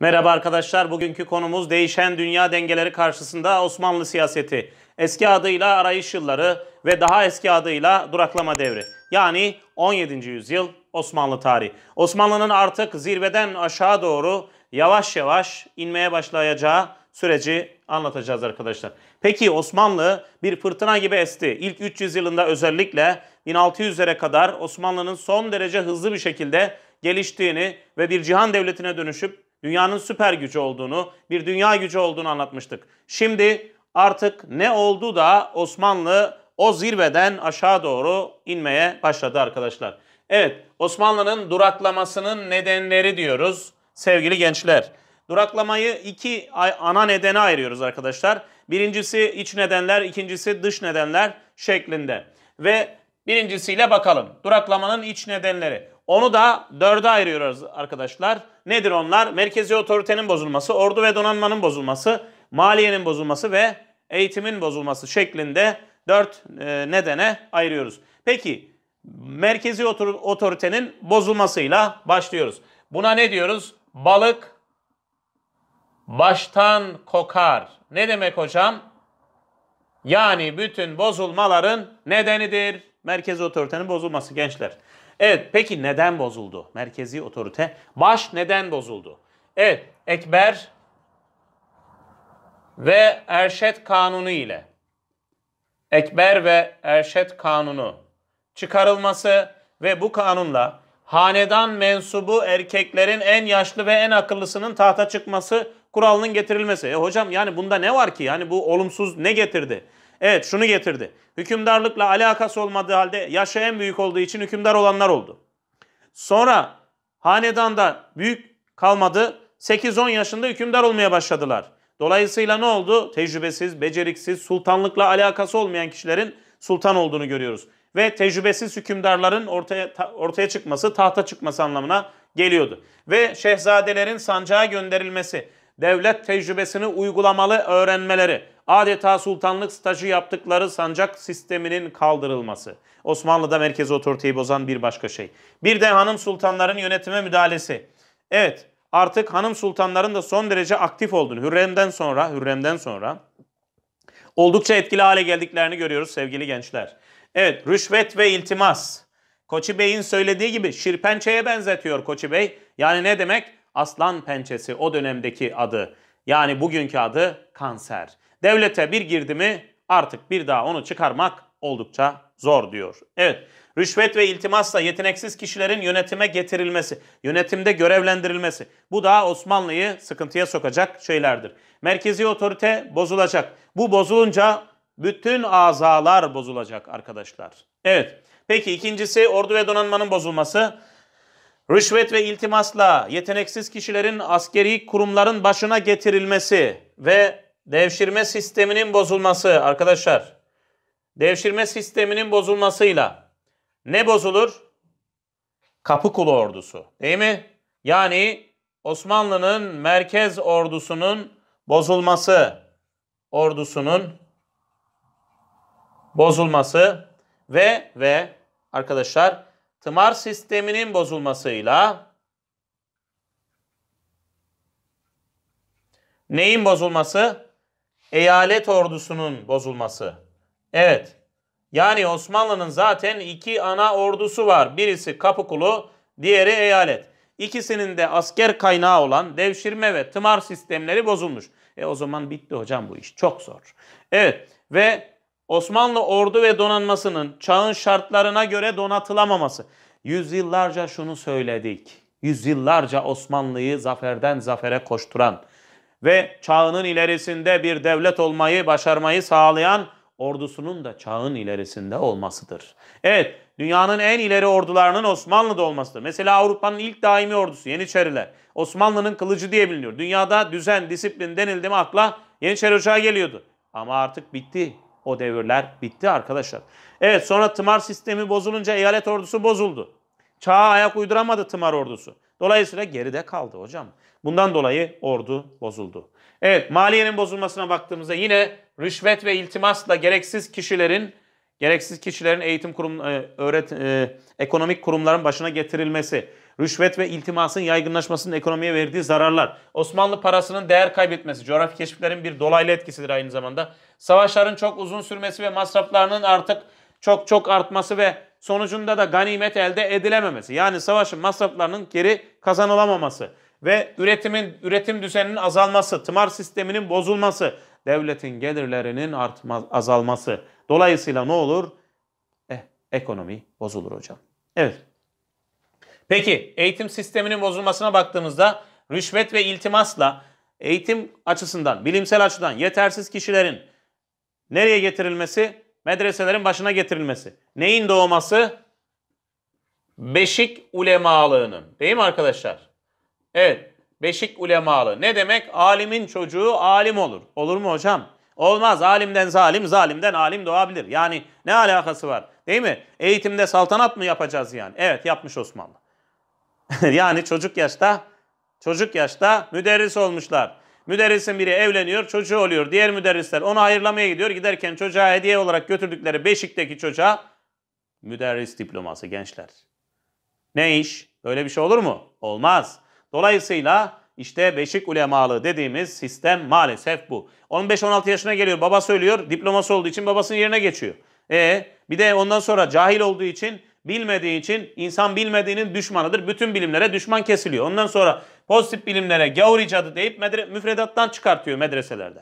Merhaba arkadaşlar. Bugünkü konumuz değişen dünya dengeleri karşısında Osmanlı siyaseti. Eski adıyla arayış yılları ve daha eski adıyla duraklama devri. Yani 17. yüzyıl Osmanlı tarihi. Osmanlı'nın artık zirveden aşağı doğru yavaş yavaş inmeye başlayacağı süreci anlatacağız arkadaşlar. Peki Osmanlı bir fırtına gibi esti. İlk 300 yılında özellikle 1600'lere kadar Osmanlı'nın son derece hızlı bir şekilde geliştiğini ve bir cihan devletine dönüşüp dünyanın süper gücü olduğunu, bir dünya gücü olduğunu anlatmıştık. Şimdi artık ne oldu da Osmanlı o zirveden aşağı doğru inmeye başladı arkadaşlar. Evet, Osmanlı'nın duraklamasının nedenleri diyoruz sevgili gençler. Duraklamayı iki ana nedene ayırıyoruz arkadaşlar. Birincisi iç nedenler, ikincisi dış nedenler şeklinde. Ve birincisiyle bakalım. Duraklamanın iç nedenleri. Onu da dörde ayırıyoruz arkadaşlar. Nedir onlar? Merkezi otoritenin bozulması, ordu ve donanmanın bozulması, maliyenin bozulması ve eğitimin bozulması şeklinde dört e, nedene ayırıyoruz. Peki merkezi otoritenin bozulmasıyla başlıyoruz. Buna ne diyoruz? Balık baştan kokar. Ne demek hocam? Yani bütün bozulmaların nedenidir merkezi otoritenin bozulması gençler. Evet peki neden bozuldu? Merkezi otorite baş neden bozuldu? Evet Ekber ve Erşet Kanunu ile Ekber ve Erşet Kanunu çıkarılması ve bu kanunla hanedan mensubu erkeklerin en yaşlı ve en akıllısının tahta çıkması kuralının getirilmesi. E hocam yani bunda ne var ki? Yani bu olumsuz ne getirdi? Evet şunu getirdi. Hükümdarlıkla alakası olmadığı halde yaşa en büyük olduğu için hükümdar olanlar oldu. Sonra hanedanda büyük kalmadı. 8-10 yaşında hükümdar olmaya başladılar. Dolayısıyla ne oldu? Tecrübesiz, beceriksiz, sultanlıkla alakası olmayan kişilerin sultan olduğunu görüyoruz. Ve tecrübesiz hükümdarların ortaya, ortaya çıkması, tahta çıkması anlamına geliyordu. Ve şehzadelerin sancağa gönderilmesi, devlet tecrübesini uygulamalı öğrenmeleri, adeta sultanlık stajı yaptıkları sancak sisteminin kaldırılması. Osmanlı'da merkez otoriteyi bozan bir başka şey. Bir de hanım sultanların yönetime müdahalesi. Evet artık hanım sultanların da son derece aktif olduğunu Hürrem'den sonra Hürrem'den sonra oldukça etkili hale geldiklerini görüyoruz sevgili gençler. Evet rüşvet ve iltimas. Koçi Bey'in söylediği gibi şirpençeye benzetiyor Koçi Bey. Yani ne demek? Aslan pençesi o dönemdeki adı. Yani bugünkü adı kanser. Devlete bir girdi mi artık bir daha onu çıkarmak oldukça zor diyor. Evet rüşvet ve iltimasla yeteneksiz kişilerin yönetime getirilmesi, yönetimde görevlendirilmesi bu da Osmanlı'yı sıkıntıya sokacak şeylerdir. Merkezi otorite bozulacak. Bu bozulunca bütün azalar bozulacak arkadaşlar. Evet peki ikincisi ordu ve donanmanın bozulması. Rüşvet ve iltimasla yeteneksiz kişilerin askeri kurumların başına getirilmesi ve devşirme sisteminin bozulması arkadaşlar. Devşirme sisteminin bozulmasıyla ne bozulur? Kapı kulu ordusu değil mi? Yani Osmanlı'nın merkez ordusunun bozulması, ordusunun bozulması ve ve arkadaşlar tımar sisteminin bozulmasıyla neyin bozulması? eyalet ordusunun bozulması. Evet. Yani Osmanlı'nın zaten iki ana ordusu var. Birisi Kapıkulu, diğeri eyalet. İkisinin de asker kaynağı olan devşirme ve tımar sistemleri bozulmuş. E o zaman bitti hocam bu iş. Çok zor. Evet ve Osmanlı ordu ve donanmasının çağın şartlarına göre donatılamaması. Yüzyıllarca şunu söyledik. Yüzyıllarca Osmanlı'yı zaferden zafere koşturan, ve çağının ilerisinde bir devlet olmayı başarmayı sağlayan ordusunun da çağın ilerisinde olmasıdır. Evet, dünyanın en ileri ordularının Osmanlı'da olmasıdır. Mesela Avrupa'nın ilk daimi ordusu Yeniçeriler. Osmanlı'nın kılıcı diye biliniyor. Dünyada düzen, disiplin denildi mi akla Yeniçeri Ocağı geliyordu. Ama artık bitti. O devirler bitti arkadaşlar. Evet sonra tımar sistemi bozulunca eyalet ordusu bozuldu. Çağa ayak uyduramadı tımar ordusu. Dolayısıyla geride kaldı hocam. Bundan dolayı ordu bozuldu. Evet maliyenin bozulmasına baktığımızda yine rüşvet ve iltimasla gereksiz kişilerin gereksiz kişilerin eğitim kurum e, öğret e, ekonomik kurumların başına getirilmesi, rüşvet ve iltimasın yaygınlaşmasının ekonomiye verdiği zararlar, Osmanlı parasının değer kaybetmesi, coğrafi keşiflerin bir dolaylı etkisidir aynı zamanda. Savaşların çok uzun sürmesi ve masraflarının artık çok çok artması ve sonucunda da ganimet elde edilememesi. Yani savaşın masraflarının geri kazanılamaması ve üretimin üretim düzeninin azalması, tımar sisteminin bozulması, devletin gelirlerinin artma, azalması. Dolayısıyla ne olur? Eh, ekonomi bozulur hocam. Evet. Peki eğitim sisteminin bozulmasına baktığımızda rüşvet ve iltimasla eğitim açısından, bilimsel açıdan yetersiz kişilerin nereye getirilmesi? medreselerin başına getirilmesi. Neyin doğması? Beşik ulemalığının. Değil mi arkadaşlar? Evet. Beşik ulemalı. Ne demek? Alimin çocuğu alim olur. Olur mu hocam? Olmaz. Alimden zalim, zalimden alim doğabilir. Yani ne alakası var? Değil mi? Eğitimde saltanat mı yapacağız yani? Evet yapmış Osmanlı. yani çocuk yaşta çocuk yaşta müderris olmuşlar. Müderrisin biri evleniyor, çocuğu oluyor. Diğer müderrisler onu hayırlamaya gidiyor. Giderken çocuğa hediye olarak götürdükleri Beşik'teki çocuğa müderris diploması gençler. Ne iş? Böyle bir şey olur mu? Olmaz. Dolayısıyla işte beşik ulemalığı dediğimiz sistem maalesef bu. 15-16 yaşına geliyor, baba söylüyor, diploması olduğu için babasının yerine geçiyor. E bir de ondan sonra cahil olduğu için Bilmediği için insan bilmediğinin düşmanıdır. Bütün bilimlere düşman kesiliyor. Ondan sonra pozitif bilimlere gavur icadı deyip medre, müfredattan çıkartıyor medreselerde.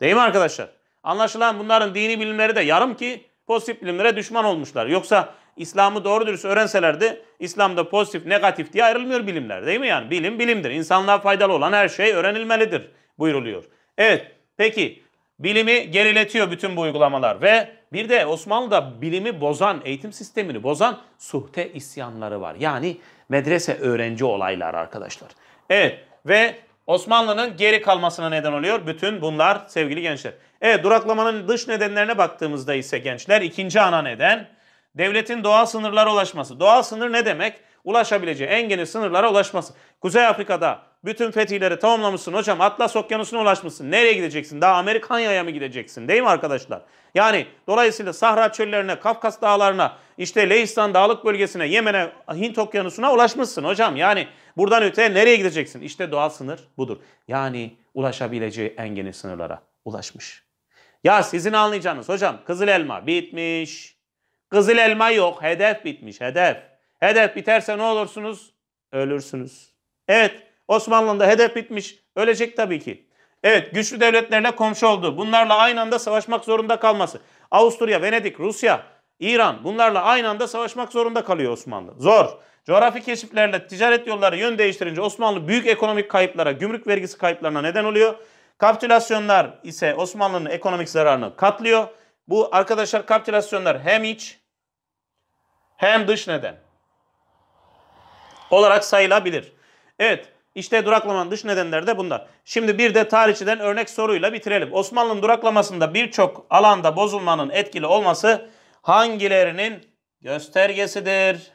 Değil mi arkadaşlar? Anlaşılan bunların dini bilimleri de yarım ki pozitif bilimlere düşman olmuşlar. Yoksa İslam'ı doğru dürüst öğrenselerdi İslam'da pozitif negatif diye ayrılmıyor bilimler değil mi yani? Bilim bilimdir. İnsanlığa faydalı olan her şey öğrenilmelidir Buyuruluyor. Evet peki bilimi geriletiyor bütün bu uygulamalar ve bir de Osmanlı'da bilimi bozan, eğitim sistemini bozan suhte isyanları var. Yani medrese öğrenci olayları arkadaşlar. Evet ve Osmanlı'nın geri kalmasına neden oluyor. Bütün bunlar sevgili gençler. Evet duraklamanın dış nedenlerine baktığımızda ise gençler ikinci ana neden devletin doğal sınırlara ulaşması. Doğal sınır ne demek? Ulaşabileceği en geniş sınırlara ulaşması. Kuzey Afrika'da bütün fetihleri tamamlamışsın hocam. Atlas Okyanusu'na ulaşmışsın. Nereye gideceksin? Daha Amerikanya'ya mı gideceksin? Değil mi arkadaşlar? Yani dolayısıyla Sahra çöllerine, Kafkas dağlarına, işte Leistan dağlık bölgesine, Yemen'e, Hint Okyanusu'na ulaşmışsın hocam. Yani buradan öteye nereye gideceksin? İşte doğal sınır budur. Yani ulaşabileceği en geniş sınırlara ulaşmış. Ya sizin anlayacağınız hocam kızıl elma bitmiş. Kızıl elma yok. Hedef bitmiş. Hedef. Hedef biterse ne olursunuz? Ölürsünüz. Evet Osmanlı'nda hedef bitmiş. Ölecek tabii ki. Evet güçlü devletlerle komşu oldu. Bunlarla aynı anda savaşmak zorunda kalması. Avusturya, Venedik, Rusya, İran bunlarla aynı anda savaşmak zorunda kalıyor Osmanlı. Zor. Coğrafi keşiflerle ticaret yolları yön değiştirince Osmanlı büyük ekonomik kayıplara, gümrük vergisi kayıplarına neden oluyor. Kapitülasyonlar ise Osmanlı'nın ekonomik zararını katlıyor. Bu arkadaşlar kapitülasyonlar hem iç hem dış neden olarak sayılabilir. Evet işte duraklamanın dış nedenleri de bunlar. Şimdi bir de tarihçiden örnek soruyla bitirelim. Osmanlı'nın duraklamasında birçok alanda bozulmanın etkili olması hangilerinin göstergesidir?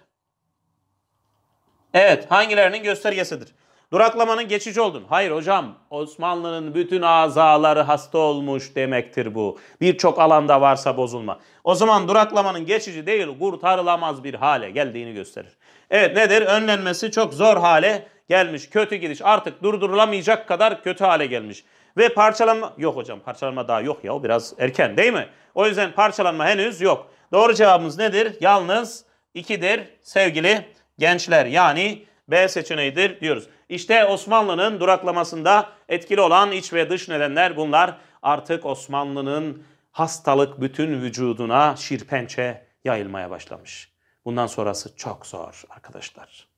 Evet, hangilerinin göstergesidir? Duraklamanın geçici olduğunu. Hayır hocam, Osmanlı'nın bütün azaları hasta olmuş demektir bu. Birçok alanda varsa bozulma. O zaman duraklamanın geçici değil, kurtarılamaz bir hale geldiğini gösterir. Evet nedir? Önlenmesi çok zor hale gelmiş. Kötü gidiş artık durdurulamayacak kadar kötü hale gelmiş. Ve parçalanma yok hocam parçalanma daha yok ya o biraz erken değil mi? O yüzden parçalanma henüz yok. Doğru cevabımız nedir? Yalnız 2'dir sevgili gençler yani B seçeneğidir diyoruz. İşte Osmanlı'nın duraklamasında etkili olan iç ve dış nedenler bunlar. Artık Osmanlı'nın hastalık bütün vücuduna şirpençe yayılmaya başlamış. Bundan sonrası çok zor arkadaşlar.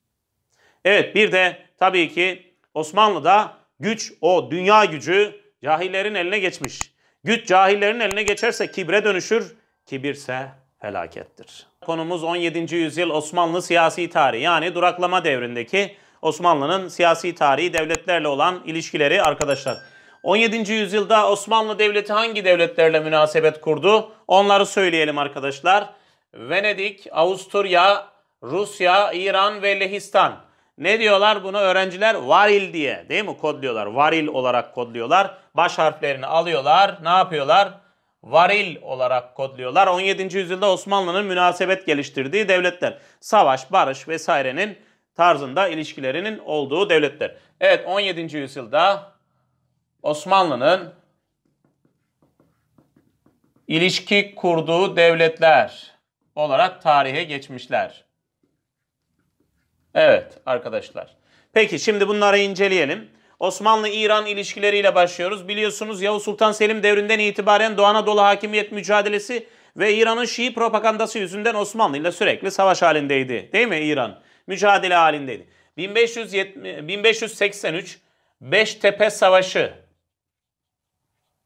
Evet bir de tabii ki Osmanlı'da güç o dünya gücü cahillerin eline geçmiş. Güç cahillerin eline geçerse kibre dönüşür, kibirse felakettir. Konumuz 17. yüzyıl Osmanlı siyasi tarihi yani duraklama devrindeki Osmanlı'nın siyasi tarihi devletlerle olan ilişkileri arkadaşlar. 17. yüzyılda Osmanlı Devleti hangi devletlerle münasebet kurdu? Onları söyleyelim arkadaşlar. Venedik, Avusturya, Rusya, İran ve Lehistan. Ne diyorlar bunu öğrenciler? Varil diye değil mi kodluyorlar. Varil olarak kodluyorlar. Baş harflerini alıyorlar. Ne yapıyorlar? Varil olarak kodluyorlar. 17. yüzyılda Osmanlı'nın münasebet geliştirdiği devletler. Savaş, barış vesairenin tarzında ilişkilerinin olduğu devletler. Evet 17. yüzyılda Osmanlı'nın ilişki kurduğu devletler olarak tarihe geçmişler. Evet arkadaşlar. Peki şimdi bunları inceleyelim. Osmanlı-İran ilişkileriyle başlıyoruz. Biliyorsunuz Yavuz Sultan Selim devrinden itibaren Doğu Anadolu hakimiyet mücadelesi ve İran'ın Şii propagandası yüzünden Osmanlı ile sürekli savaş halindeydi. Değil mi İran? Mücadele halindeydi. 1570, 1583 Beştepe Savaşı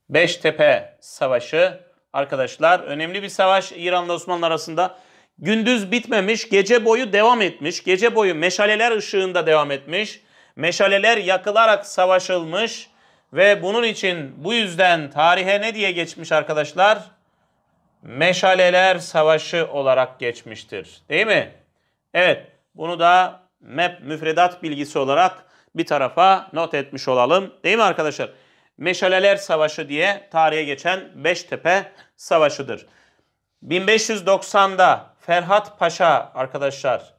Beştepe Savaşı arkadaşlar önemli bir savaş İran ile Osmanlı arasında. Gündüz bitmemiş, gece boyu devam etmiş. Gece boyu meşaleler ışığında devam etmiş. Meşaleler yakılarak savaşılmış ve bunun için bu yüzden tarihe ne diye geçmiş arkadaşlar? Meşaleler Savaşı olarak geçmiştir. Değil mi? Evet. Bunu da map müfredat bilgisi olarak bir tarafa not etmiş olalım. Değil mi arkadaşlar? Meşaleler Savaşı diye tarihe geçen Beştepe Savaşı'dır. 1590'da Ferhat Paşa arkadaşlar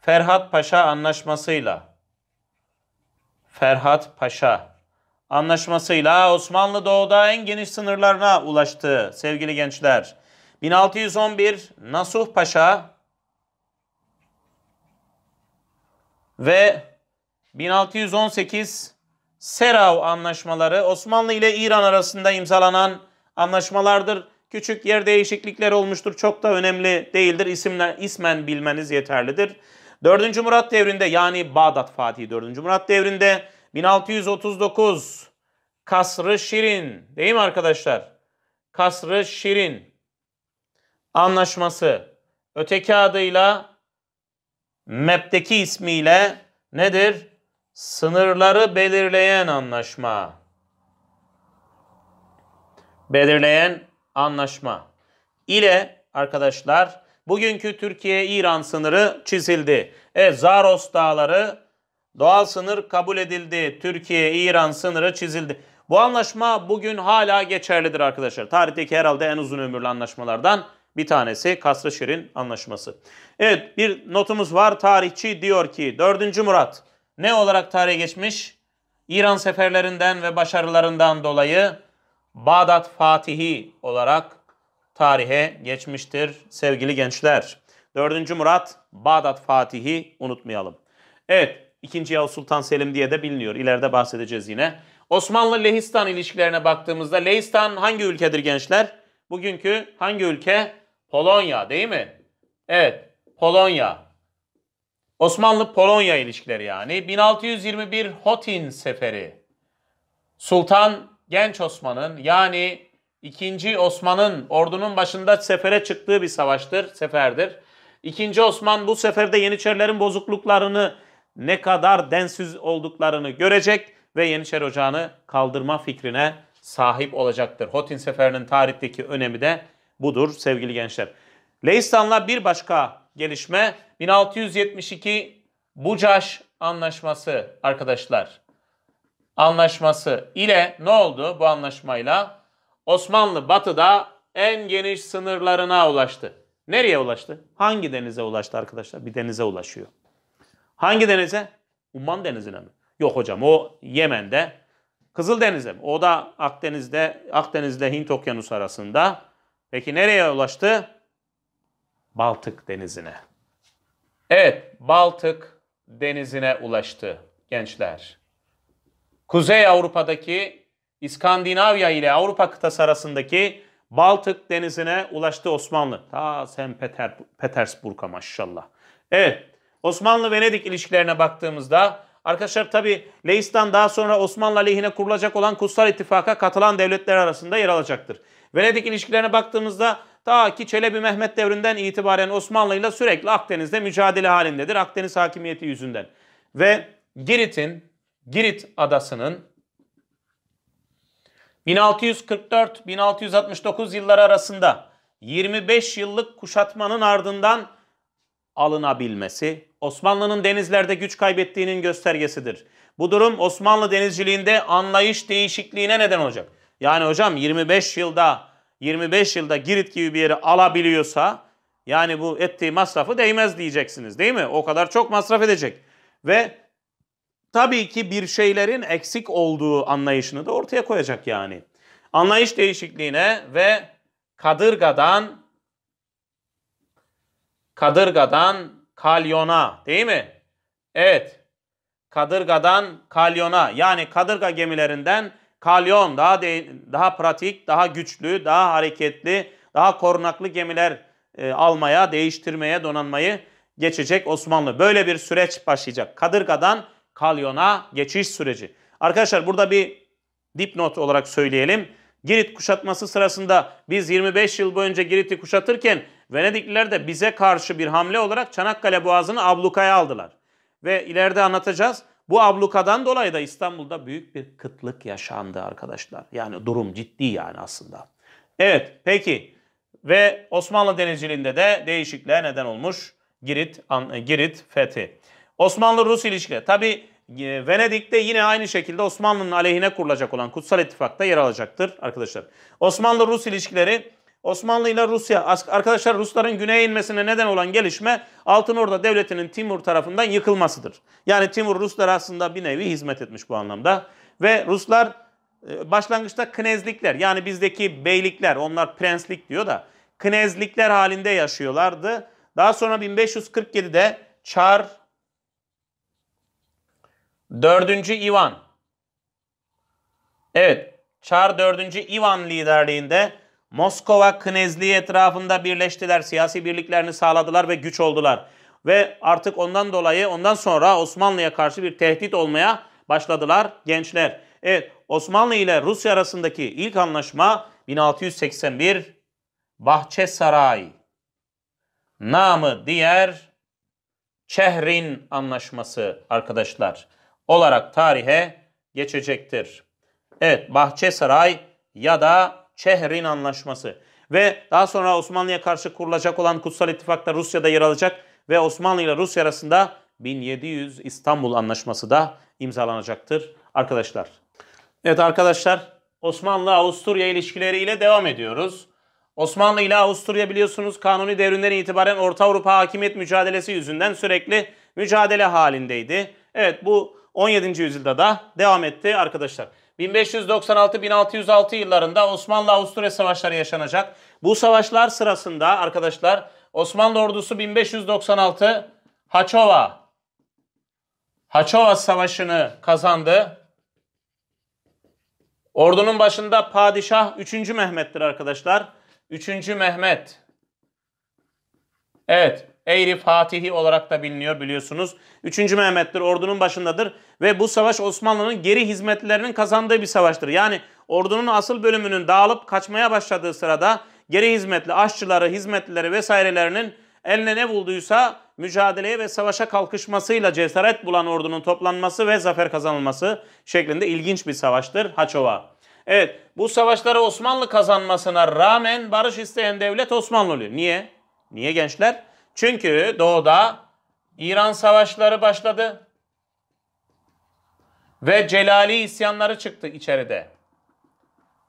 Ferhat Paşa anlaşmasıyla Ferhat Paşa anlaşmasıyla Osmanlı doğuda en geniş sınırlarına ulaştı sevgili gençler. 1611 Nasuh Paşa ve 1618 Serav anlaşmaları Osmanlı ile İran arasında imzalanan anlaşmalardır. Küçük yer değişiklikler olmuştur. Çok da önemli değildir. İsimle, ismen bilmeniz yeterlidir. 4. Murat devrinde yani Bağdat Fatih 4. Murat devrinde 1639 Kasrı Şirin değil mi arkadaşlar? Kasrı Şirin anlaşması öteki adıyla MEP'teki ismiyle nedir? Sınırları belirleyen anlaşma. Belirleyen anlaşma ile arkadaşlar bugünkü Türkiye-İran sınırı çizildi. Evet Zaros Dağları doğal sınır kabul edildi. Türkiye-İran sınırı çizildi. Bu anlaşma bugün hala geçerlidir arkadaşlar. Tarihteki herhalde en uzun ömürlü anlaşmalardan bir tanesi Kasrı Şirin Anlaşması. Evet bir notumuz var. Tarihçi diyor ki 4. Murat ne olarak tarihe geçmiş? İran seferlerinden ve başarılarından dolayı Bağdat Fatihi olarak tarihe geçmiştir sevgili gençler. 4. Murat Bağdat Fatihi unutmayalım. Evet 2. Yavuz Sultan Selim diye de biliniyor. İleride bahsedeceğiz yine. Osmanlı-Lehistan ilişkilerine baktığımızda Lehistan hangi ülkedir gençler? Bugünkü hangi ülke? Polonya değil mi? Evet Polonya. Osmanlı-Polonya ilişkileri yani. 1621 Hotin Seferi. Sultan genç Osman'ın yani ikinci Osman'ın ordunun başında sefere çıktığı bir savaştır, seferdir. İkinci Osman bu seferde Yeniçerilerin bozukluklarını ne kadar densiz olduklarını görecek ve Yeniçeri Ocağı'nı kaldırma fikrine sahip olacaktır. Hotin Seferi'nin tarihteki önemi de budur sevgili gençler. Leistan'la bir başka gelişme 1672 Bucaş Anlaşması arkadaşlar anlaşması ile ne oldu bu anlaşmayla? Osmanlı batıda en geniş sınırlarına ulaştı. Nereye ulaştı? Hangi denize ulaştı arkadaşlar? Bir denize ulaşıyor. Hangi denize? Umman denizine mi? Yok hocam o Yemen'de. Kızıldeniz'e mi? O da Akdeniz'de, Akdeniz'de Hint Okyanusu arasında. Peki nereye ulaştı? Baltık denizine. Evet, Baltık denizine ulaştı gençler. Kuzey Avrupa'daki İskandinavya ile Avrupa kıtası arasındaki Baltık denizine ulaştı Osmanlı. Ta sen Peter, Petersburg'a maşallah. Evet Osmanlı-Venedik ilişkilerine baktığımızda arkadaşlar tabi Leistan daha sonra Osmanlı aleyhine kurulacak olan Kutsal İttifak'a katılan devletler arasında yer alacaktır. Venedik ilişkilerine baktığımızda ta ki Çelebi Mehmet devrinden itibaren Osmanlı ile sürekli Akdeniz'de mücadele halindedir. Akdeniz hakimiyeti yüzünden. Ve Girit'in Girit adasının 1644-1669 yılları arasında 25 yıllık kuşatmanın ardından alınabilmesi Osmanlı'nın denizlerde güç kaybettiğinin göstergesidir. Bu durum Osmanlı denizciliğinde anlayış değişikliğine neden olacak. Yani hocam 25 yılda 25 yılda Girit gibi bir yeri alabiliyorsa yani bu ettiği masrafı değmez diyeceksiniz değil mi? O kadar çok masraf edecek. Ve tabii ki bir şeylerin eksik olduğu anlayışını da ortaya koyacak yani. Anlayış değişikliğine ve kadırgadan kadırgadan kalyona değil mi? Evet. Kadırgadan kalyona yani kadırga gemilerinden kalyon daha de, daha pratik, daha güçlü, daha hareketli, daha korunaklı gemiler e, almaya, değiştirmeye, donanmayı geçecek Osmanlı. Böyle bir süreç başlayacak. Kadırgadan kalyona geçiş süreci. Arkadaşlar burada bir dipnot olarak söyleyelim. Girit kuşatması sırasında biz 25 yıl boyunca Girit'i kuşatırken Venedikliler de bize karşı bir hamle olarak Çanakkale Boğazı'nı ablukaya aldılar. Ve ileride anlatacağız. Bu ablukadan dolayı da İstanbul'da büyük bir kıtlık yaşandı arkadaşlar. Yani durum ciddi yani aslında. Evet peki ve Osmanlı denizciliğinde de değişikliğe neden olmuş Girit, Girit fethi. Osmanlı-Rus ilişkileri. Tabi e, Venedik'te yine aynı şekilde Osmanlı'nın aleyhine kurulacak olan Kutsal İttifak'ta yer alacaktır arkadaşlar. Osmanlı-Rus ilişkileri Osmanlı ile Rusya arkadaşlar Rusların güneye inmesine neden olan gelişme Altın Orda Devleti'nin Timur tarafından yıkılmasıdır. Yani Timur Ruslar aslında bir nevi hizmet etmiş bu anlamda ve Ruslar e, başlangıçta knezlikler yani bizdeki beylikler onlar prenslik diyor da knezlikler halinde yaşıyorlardı. Daha sonra 1547'de Çar Dördüncü Ivan. Evet, Çar 4. Ivan liderliğinde Moskova Knezliği etrafında birleştiler. Siyasi birliklerini sağladılar ve güç oldular. Ve artık ondan dolayı ondan sonra Osmanlı'ya karşı bir tehdit olmaya başladılar gençler. Evet Osmanlı ile Rusya arasındaki ilk anlaşma 1681 Bahçe Bahçesaray. Namı diğer Çehrin Anlaşması arkadaşlar olarak tarihe geçecektir. Evet Bahçesaray ya da Çehrin Anlaşması ve daha sonra Osmanlı'ya karşı kurulacak olan Kutsal İttifak'ta Rusya'da yer alacak ve Osmanlı ile Rusya arasında 1700 İstanbul Anlaşması da imzalanacaktır arkadaşlar. Evet arkadaşlar Osmanlı-Avusturya ilişkileriyle devam ediyoruz. Osmanlı ile Avusturya biliyorsunuz kanuni devrinden itibaren Orta Avrupa hakimiyet mücadelesi yüzünden sürekli mücadele halindeydi. Evet bu 17. yüzyılda da devam etti arkadaşlar. 1596-1606 yıllarında Osmanlı-Avusturya savaşları yaşanacak. Bu savaşlar sırasında arkadaşlar Osmanlı ordusu 1596 Haçova Haçova Savaşı'nı kazandı. Ordunun başında padişah 3. Mehmet'tir arkadaşlar. 3. Mehmet. Evet. Eyri Fatihi olarak da biliniyor biliyorsunuz. 3. Mehmet'tir, ordunun başındadır ve bu savaş Osmanlı'nın geri hizmetlerinin kazandığı bir savaştır. Yani ordunun asıl bölümünün dağılıp kaçmaya başladığı sırada geri hizmetli aşçıları, hizmetlileri vesairelerinin eline ne bulduysa mücadeleye ve savaşa kalkışmasıyla cesaret bulan ordunun toplanması ve zafer kazanılması şeklinde ilginç bir savaştır Haçova. Evet bu savaşları Osmanlı kazanmasına rağmen barış isteyen devlet Osmanlı oluyor. Niye? Niye gençler? Çünkü doğuda İran savaşları başladı ve Celali isyanları çıktı içeride.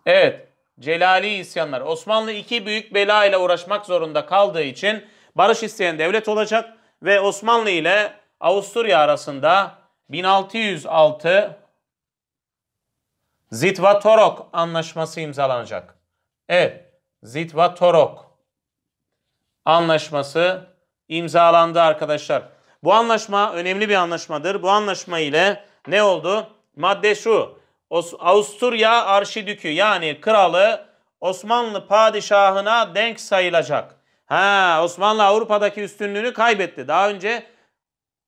Evet, Celali isyanlar. Osmanlı iki büyük bela ile uğraşmak zorunda kaldığı için barış isteyen devlet olacak ve Osmanlı ile Avusturya arasında 1606 Zitva-Torok anlaşması imzalanacak. Evet, Zitva-Torok anlaşması imzalandı arkadaşlar. Bu anlaşma önemli bir anlaşmadır. Bu anlaşma ile ne oldu? Madde şu. Avusturya Arşidükü yani kralı Osmanlı padişahına denk sayılacak. Ha, Osmanlı Avrupa'daki üstünlüğünü kaybetti. Daha önce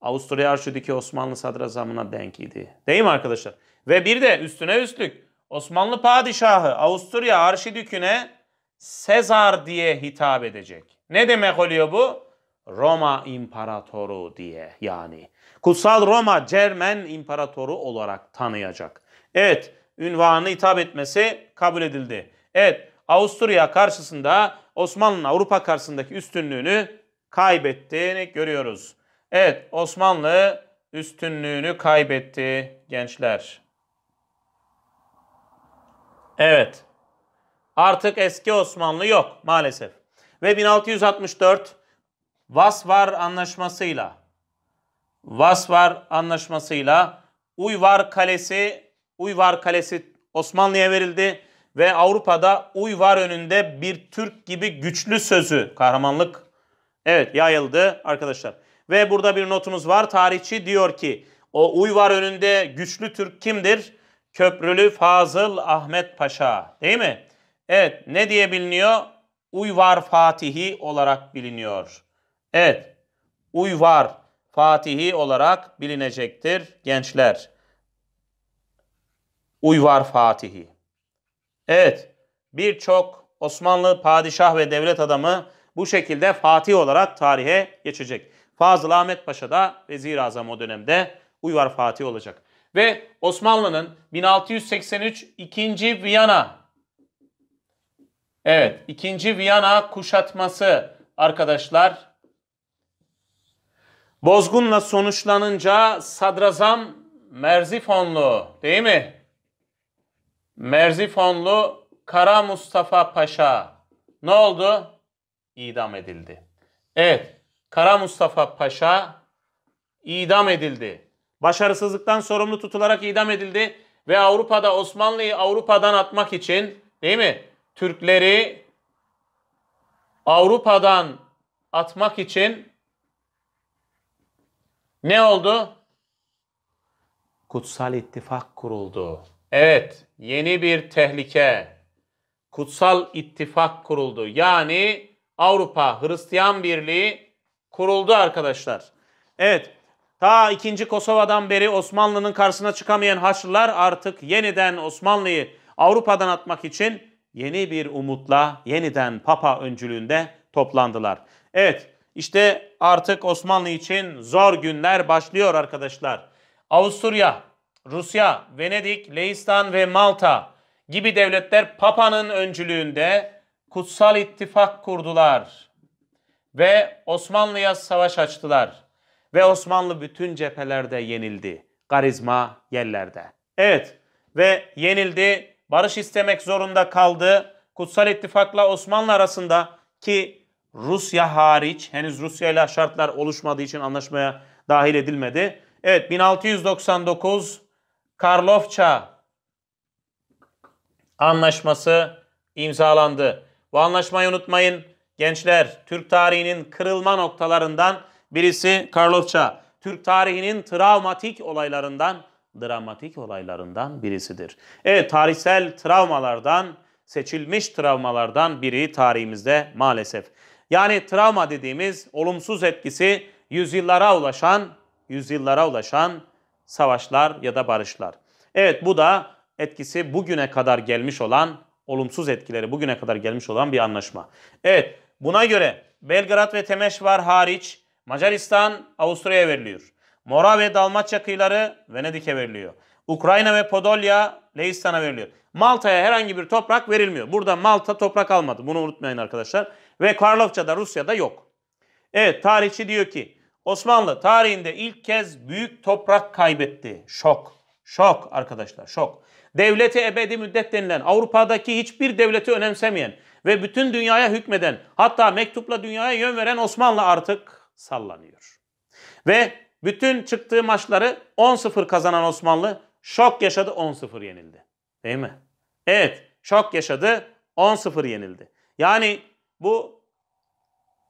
Avusturya Arşidükü Osmanlı sadrazamına denk idi. Değil mi arkadaşlar? Ve bir de üstüne üstlük Osmanlı padişahı Avusturya Arşidükü'ne Sezar diye hitap edecek. Ne demek oluyor bu? Roma İmparatoru diye yani. Kutsal Roma Cermen İmparatoru olarak tanıyacak. Evet, ünvanı hitap etmesi kabul edildi. Evet, Avusturya karşısında Osmanlı'nın Avrupa karşısındaki üstünlüğünü kaybettiğini görüyoruz. Evet, Osmanlı üstünlüğünü kaybetti gençler. Evet. Artık eski Osmanlı yok maalesef. Ve 1664 Vasvar anlaşmasıyla Vasvar anlaşmasıyla Uyvar Kalesi Uyvar Kalesi Osmanlı'ya verildi ve Avrupa'da Uyvar önünde bir Türk gibi güçlü sözü kahramanlık evet yayıldı arkadaşlar. Ve burada bir notumuz var. Tarihçi diyor ki o Uyvar önünde güçlü Türk kimdir? Köprülü Fazıl Ahmet Paşa değil mi? Evet ne diye biliniyor? Uyvar Fatihi olarak biliniyor. Evet. Uyvar Fatihi olarak bilinecektir gençler. Uyvar Fatihi. Evet. Birçok Osmanlı padişah ve devlet adamı bu şekilde Fatih olarak tarihe geçecek. Fazıl Ahmet Paşa da Vezir Azam o dönemde Uyvar Fatih olacak. Ve Osmanlı'nın 1683 2. Viyana Evet, 2. Viyana kuşatması arkadaşlar Bozgunla sonuçlanınca sadrazam Merzifonlu değil mi? Merzifonlu Kara Mustafa Paşa ne oldu? İdam edildi. Evet, Kara Mustafa Paşa idam edildi. Başarısızlıktan sorumlu tutularak idam edildi ve Avrupa'da Osmanlı'yı Avrupa'dan atmak için değil mi? Türkleri Avrupa'dan atmak için ne oldu? Kutsal ittifak kuruldu. Evet, yeni bir tehlike. Kutsal ittifak kuruldu. Yani Avrupa Hristiyan Birliği kuruldu arkadaşlar. Evet, ta 2. Kosova'dan beri Osmanlı'nın karşısına çıkamayan Haçlılar artık yeniden Osmanlı'yı Avrupa'dan atmak için yeni bir umutla yeniden Papa öncülüğünde toplandılar. Evet, işte artık Osmanlı için zor günler başlıyor arkadaşlar. Avusturya, Rusya, Venedik, Leistan ve Malta gibi devletler Papa'nın öncülüğünde kutsal ittifak kurdular ve Osmanlı'ya savaş açtılar ve Osmanlı bütün cephelerde yenildi. Karizma yerlerde. Evet ve yenildi. Barış istemek zorunda kaldı. Kutsal ittifakla Osmanlı arasında ki Rusya hariç henüz Rusya ile şartlar oluşmadığı için anlaşmaya dahil edilmedi. Evet 1699 Karlofça anlaşması imzalandı. Bu anlaşmayı unutmayın gençler. Türk tarihinin kırılma noktalarından birisi Karlofça. Türk tarihinin travmatik olaylarından, dramatik olaylarından birisidir. Evet tarihsel travmalardan, seçilmiş travmalardan biri tarihimizde maalesef. Yani travma dediğimiz olumsuz etkisi yüzyıllara ulaşan, yüzyıllara ulaşan savaşlar ya da barışlar. Evet bu da etkisi bugüne kadar gelmiş olan, olumsuz etkileri bugüne kadar gelmiş olan bir anlaşma. Evet buna göre Belgrad ve Temeşvar hariç Macaristan Avusturya'ya veriliyor. Mora ve Dalmatya kıyıları Venedik'e veriliyor. Ukrayna ve Podolya Leistan'a veriliyor. Malta'ya herhangi bir toprak verilmiyor. Burada Malta toprak almadı. Bunu unutmayın arkadaşlar. Ve Karlofça'da Rusya'da yok. Evet tarihçi diyor ki Osmanlı tarihinde ilk kez büyük toprak kaybetti. Şok. Şok arkadaşlar şok. Devleti ebedi müddet denilen Avrupa'daki hiçbir devleti önemsemeyen ve bütün dünyaya hükmeden hatta mektupla dünyaya yön veren Osmanlı artık sallanıyor. Ve bütün çıktığı maçları 10-0 kazanan Osmanlı şok yaşadı 10-0 yenildi. Değil mi? Evet şok yaşadı 10-0 yenildi. Yani bu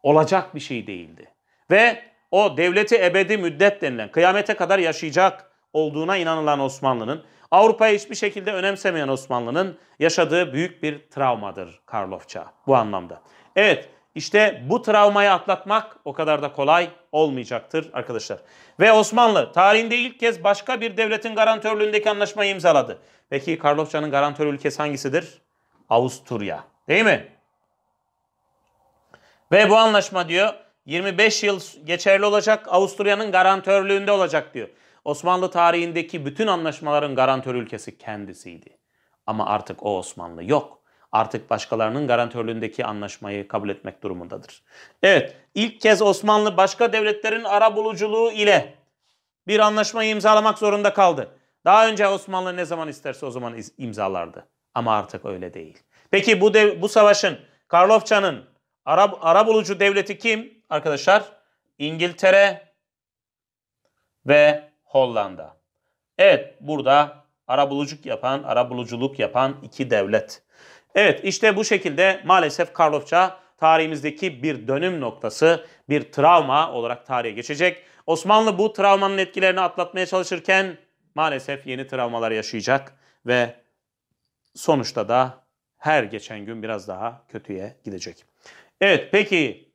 olacak bir şey değildi. Ve o devleti ebedi müddet denilen kıyamete kadar yaşayacak olduğuna inanılan Osmanlı'nın, Avrupa'ya hiçbir şekilde önemsemeyen Osmanlı'nın yaşadığı büyük bir travmadır Karlofça bu anlamda. Evet işte bu travmayı atlatmak o kadar da kolay olmayacaktır arkadaşlar. Ve Osmanlı tarihinde ilk kez başka bir devletin garantörlüğündeki anlaşmayı imzaladı. Peki Karlofça'nın garantör ülkesi hangisidir? Avusturya değil mi? Ve bu anlaşma diyor 25 yıl geçerli olacak Avusturya'nın garantörlüğünde olacak diyor. Osmanlı tarihindeki bütün anlaşmaların garantör ülkesi kendisiydi. Ama artık o Osmanlı yok. Artık başkalarının garantörlüğündeki anlaşmayı kabul etmek durumundadır. Evet, ilk kez Osmanlı başka devletlerin ara buluculuğu ile bir anlaşmayı imzalamak zorunda kaldı. Daha önce Osmanlı ne zaman isterse o zaman imzalardı. Ama artık öyle değil. Peki bu de, bu savaşın Karlofça'nın Arap Arabulucu devleti kim arkadaşlar? İngiltere ve Hollanda. Evet burada arabuluculuk yapan, arabuluculuk yapan iki devlet. Evet işte bu şekilde maalesef Karlofça tarihimizdeki bir dönüm noktası, bir travma olarak tarihe geçecek. Osmanlı bu travmanın etkilerini atlatmaya çalışırken maalesef yeni travmalar yaşayacak ve sonuçta da her geçen gün biraz daha kötüye gidecek. Evet peki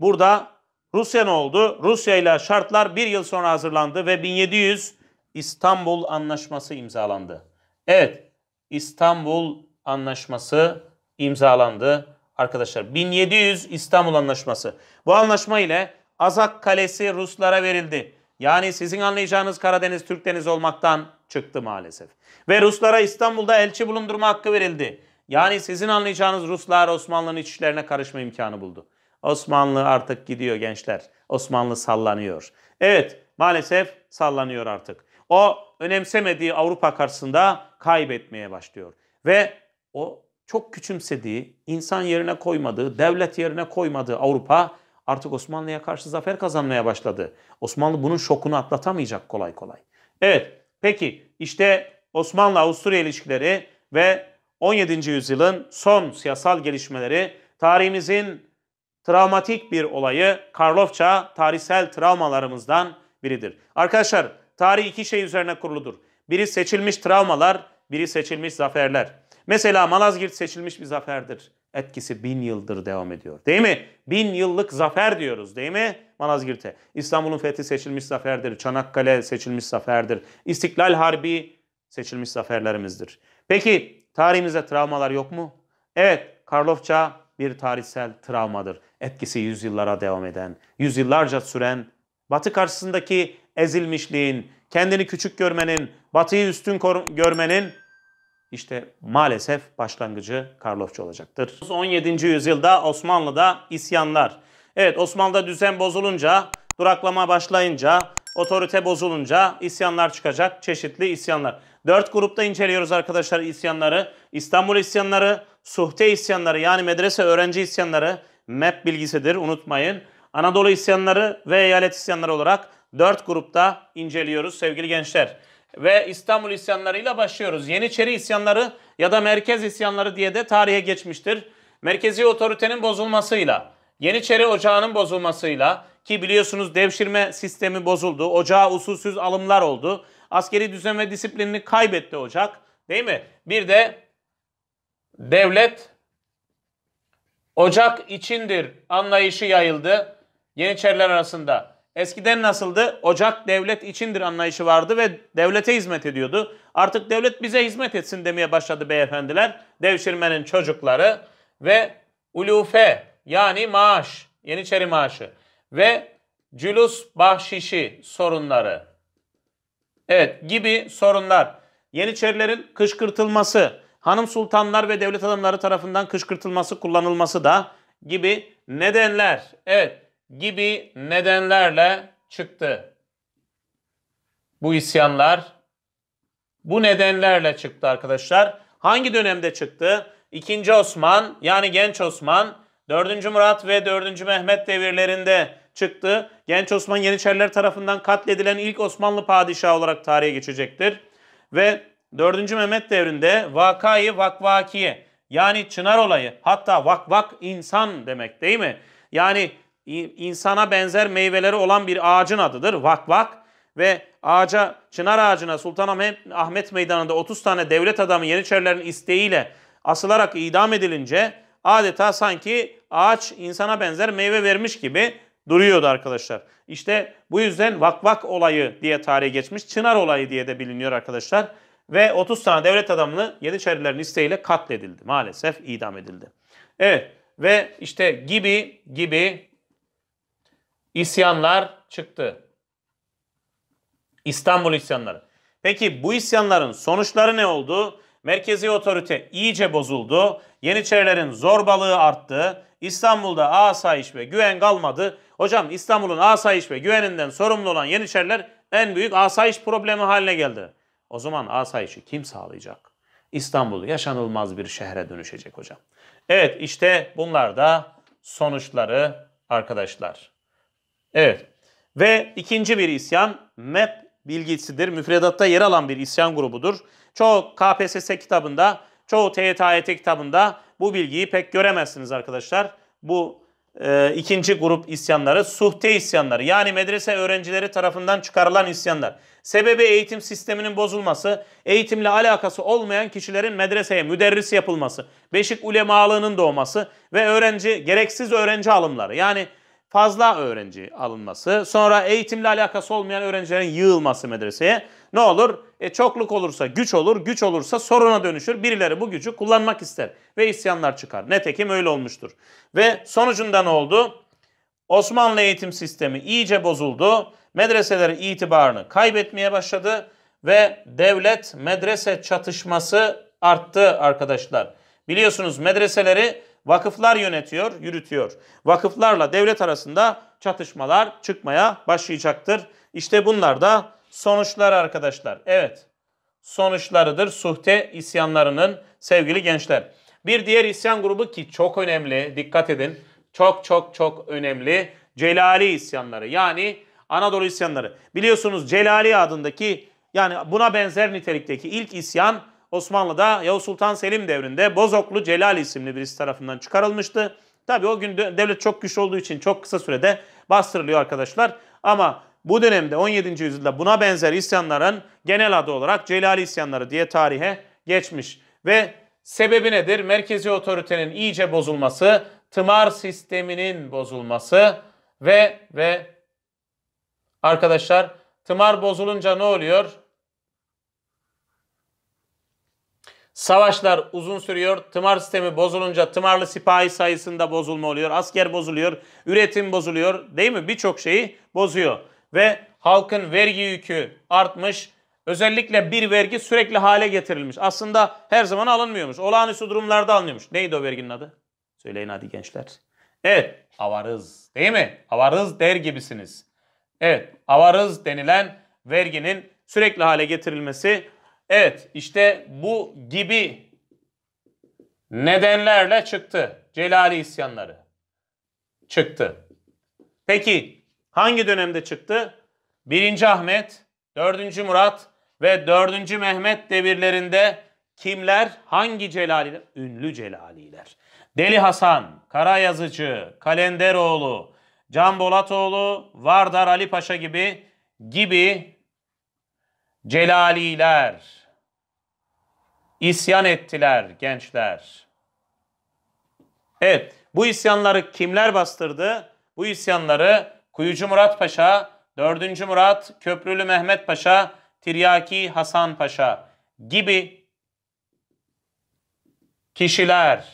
burada Rusya ne oldu? Rusya ile şartlar bir yıl sonra hazırlandı ve 1700 İstanbul Anlaşması imzalandı. Evet İstanbul Anlaşması imzalandı arkadaşlar. 1700 İstanbul Anlaşması. Bu anlaşma ile Azak Kalesi Ruslara verildi. Yani sizin anlayacağınız Karadeniz Türk Denizi olmaktan çıktı maalesef. Ve Ruslara İstanbul'da elçi bulundurma hakkı verildi. Yani sizin anlayacağınız Ruslar Osmanlı'nın iç işlerine karışma imkanı buldu. Osmanlı artık gidiyor gençler. Osmanlı sallanıyor. Evet maalesef sallanıyor artık. O önemsemediği Avrupa karşısında kaybetmeye başlıyor. Ve o çok küçümsediği, insan yerine koymadığı, devlet yerine koymadığı Avrupa artık Osmanlı'ya karşı zafer kazanmaya başladı. Osmanlı bunun şokunu atlatamayacak kolay kolay. Evet peki işte Osmanlı-Avusturya ilişkileri ve 17. yüzyılın son siyasal gelişmeleri, tarihimizin travmatik bir olayı Karlofça tarihsel travmalarımızdan biridir. Arkadaşlar tarih iki şey üzerine kuruludur. Biri seçilmiş travmalar, biri seçilmiş zaferler. Mesela Malazgirt seçilmiş bir zaferdir. Etkisi bin yıldır devam ediyor. Değil mi? Bin yıllık zafer diyoruz değil mi? Malazgirt'e. İstanbul'un fethi seçilmiş zaferdir. Çanakkale seçilmiş zaferdir. İstiklal Harbi seçilmiş zaferlerimizdir. Peki Tarihimizde travmalar yok mu? Evet, Karlof çağı bir tarihsel travmadır. Etkisi yüzyıllara devam eden, yüzyıllarca süren, batı karşısındaki ezilmişliğin, kendini küçük görmenin, batıyı üstün görmenin işte maalesef başlangıcı Karlofça olacaktır. 17. yüzyılda Osmanlı'da isyanlar. Evet Osmanlı'da düzen bozulunca, duraklama başlayınca, otorite bozulunca isyanlar çıkacak, çeşitli isyanlar. Dört grupta inceliyoruz arkadaşlar isyanları. İstanbul isyanları, suhte isyanları yani medrese öğrenci isyanları MEP bilgisidir unutmayın. Anadolu isyanları ve eyalet isyanları olarak dört grupta inceliyoruz sevgili gençler. Ve İstanbul isyanlarıyla başlıyoruz. Yeniçeri isyanları ya da merkez isyanları diye de tarihe geçmiştir. Merkezi otoritenin bozulmasıyla, Yeniçeri ocağının bozulmasıyla ki biliyorsunuz devşirme sistemi bozuldu. Ocağa usulsüz alımlar oldu. Askeri düzen ve disiplinini kaybetti Ocak. Değil mi? Bir de devlet Ocak içindir anlayışı yayıldı Yeniçeriler arasında. Eskiden nasıldı? Ocak devlet içindir anlayışı vardı ve devlete hizmet ediyordu. Artık devlet bize hizmet etsin demeye başladı beyefendiler. Devşirmenin çocukları ve ulufe yani maaş, Yeniçeri maaşı ve cülus bahşişi sorunları Evet gibi sorunlar. Yeniçerilerin kışkırtılması, hanım sultanlar ve devlet adamları tarafından kışkırtılması, kullanılması da gibi nedenler. Evet gibi nedenlerle çıktı. Bu isyanlar bu nedenlerle çıktı arkadaşlar. Hangi dönemde çıktı? 2. Osman yani genç Osman, 4. Murat ve 4. Mehmet devirlerinde çıktı. Genç Osman Yeniçeriler tarafından katledilen ilk Osmanlı padişahı olarak tarihe geçecektir. Ve 4. Mehmet devrinde vakayı vakvakiye yani çınar olayı hatta vakvak vak insan demek değil mi? Yani insana benzer meyveleri olan bir ağacın adıdır vakvak vak. ve ağaca çınar ağacına Sultan Ahmet Meydanı'nda 30 tane devlet adamı Yeniçerilerin isteğiyle asılarak idam edilince adeta sanki ağaç insana benzer meyve vermiş gibi duruyordu arkadaşlar. İşte bu yüzden vakvak olayı diye tarihe geçmiş. Çınar olayı diye de biliniyor arkadaşlar. Ve 30 tane devlet adamını Yeniçerilerin isteğiyle katledildi. Maalesef idam edildi. Evet ve işte gibi gibi isyanlar çıktı. İstanbul isyanları. Peki bu isyanların sonuçları ne oldu? Merkezi otorite iyice bozuldu. Yeniçerilerin zorbalığı arttı. İstanbul'da asayiş ve güven kalmadı. Hocam İstanbul'un asayiş ve güveninden sorumlu olan Yeniçeriler en büyük asayiş problemi haline geldi. O zaman asayişi kim sağlayacak? İstanbul yaşanılmaz bir şehre dönüşecek hocam. Evet işte bunlar da sonuçları arkadaşlar. Evet ve ikinci bir isyan MEP bilgisidir. Müfredatta yer alan bir isyan grubudur. Çoğu KPSS kitabında, çoğu TYT kitabında bu bilgiyi pek göremezsiniz arkadaşlar. Bu e, ikinci grup isyanları suhte isyanları yani medrese öğrencileri tarafından çıkarılan isyanlar. Sebebi eğitim sisteminin bozulması, eğitimle alakası olmayan kişilerin medreseye müderris yapılması, beşik ulemalığının doğması ve öğrenci gereksiz öğrenci alımları yani fazla öğrenci alınması, sonra eğitimle alakası olmayan öğrencilerin yığılması medreseye ne olur? E, çokluk olursa güç olur, güç olursa soruna dönüşür. Birileri bu gücü kullanmak ister ve isyanlar çıkar. Netekim öyle olmuştur. Ve sonucunda ne oldu? Osmanlı eğitim sistemi iyice bozuldu. Medreseler itibarını kaybetmeye başladı ve devlet medrese çatışması arttı arkadaşlar. Biliyorsunuz medreseleri vakıflar yönetiyor, yürütüyor. Vakıflarla devlet arasında çatışmalar çıkmaya başlayacaktır. İşte bunlar da sonuçlar arkadaşlar. Evet sonuçlarıdır suhte isyanlarının sevgili gençler. Bir diğer isyan grubu ki çok önemli dikkat edin. Çok çok çok önemli. Celali isyanları yani Anadolu isyanları. Biliyorsunuz Celali adındaki yani buna benzer nitelikteki ilk isyan Osmanlı'da Yavuz Sultan Selim devrinde Bozoklu Celal isimli birisi tarafından çıkarılmıştı. Tabi o gün devlet çok güçlü olduğu için çok kısa sürede bastırılıyor arkadaşlar. Ama bu dönemde 17. yüzyılda buna benzer isyanların genel adı olarak Celali isyanları diye tarihe geçmiş. Ve sebebi nedir? Merkezi otoritenin iyice bozulması, tımar sisteminin bozulması ve ve arkadaşlar tımar bozulunca ne oluyor? Savaşlar uzun sürüyor. Tımar sistemi bozulunca tımarlı sipahi sayısında bozulma oluyor. Asker bozuluyor. Üretim bozuluyor. Değil mi? Birçok şeyi bozuyor ve halkın vergi yükü artmış. Özellikle bir vergi sürekli hale getirilmiş. Aslında her zaman alınmıyormuş. Olağanüstü durumlarda alınıyormuş. Neydi o verginin adı? Söyleyin hadi gençler. Evet, avarız değil mi? Avarız der gibisiniz. Evet, avarız denilen verginin sürekli hale getirilmesi. Evet, işte bu gibi nedenlerle çıktı. Celali isyanları çıktı. Peki hangi dönemde çıktı? 1. Ahmet, 4. Murat ve 4. Mehmet devirlerinde kimler? Hangi celaliler? Ünlü celaliler. Deli Hasan, Karayazıcı, Kalenderoğlu, Can Bolatoğlu, Vardar Ali Paşa gibi gibi celaliler isyan ettiler gençler. Evet, bu isyanları kimler bastırdı? Bu isyanları Kuyucu Murat Paşa, 4. Murat, Köprülü Mehmet Paşa, Tiryaki Hasan Paşa gibi kişiler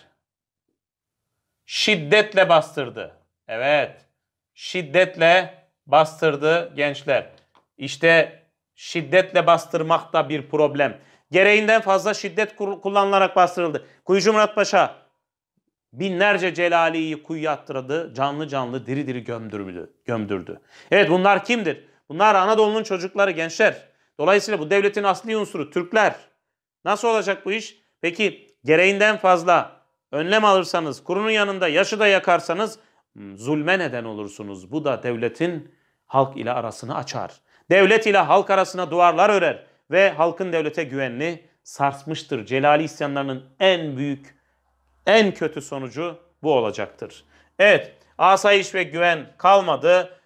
şiddetle bastırdı. Evet, şiddetle bastırdı gençler. İşte şiddetle bastırmak da bir problem. Gereğinden fazla şiddet kullanılarak bastırıldı. Kuyucu Murat Paşa Binlerce Celali'yi kuyu attırdı canlı canlı diri diri gömdürdü. gömdürdü. Evet bunlar kimdir? Bunlar Anadolu'nun çocukları, gençler. Dolayısıyla bu devletin asli unsuru Türkler. Nasıl olacak bu iş? Peki gereğinden fazla önlem alırsanız, kurunun yanında yaşı da yakarsanız hmm, zulme neden olursunuz. Bu da devletin halk ile arasını açar. Devlet ile halk arasına duvarlar örer ve halkın devlete güvenini sarsmıştır. Celali isyanlarının en büyük en kötü sonucu bu olacaktır. Evet, asayiş ve güven kalmadı.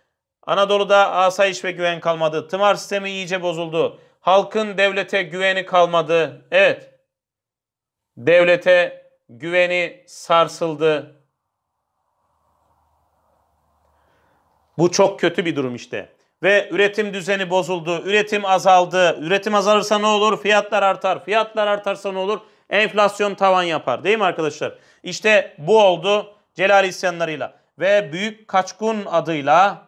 Anadolu'da asayiş ve güven kalmadı. Tımar sistemi iyice bozuldu. Halkın devlete güveni kalmadı. Evet. Devlete güveni sarsıldı. Bu çok kötü bir durum işte. Ve üretim düzeni bozuldu. Üretim azaldı. Üretim azalırsa ne olur? Fiyatlar artar. Fiyatlar artarsa ne olur? enflasyon tavan yapar. Değil mi arkadaşlar? İşte bu oldu Celal isyanlarıyla. Ve Büyük Kaçkun adıyla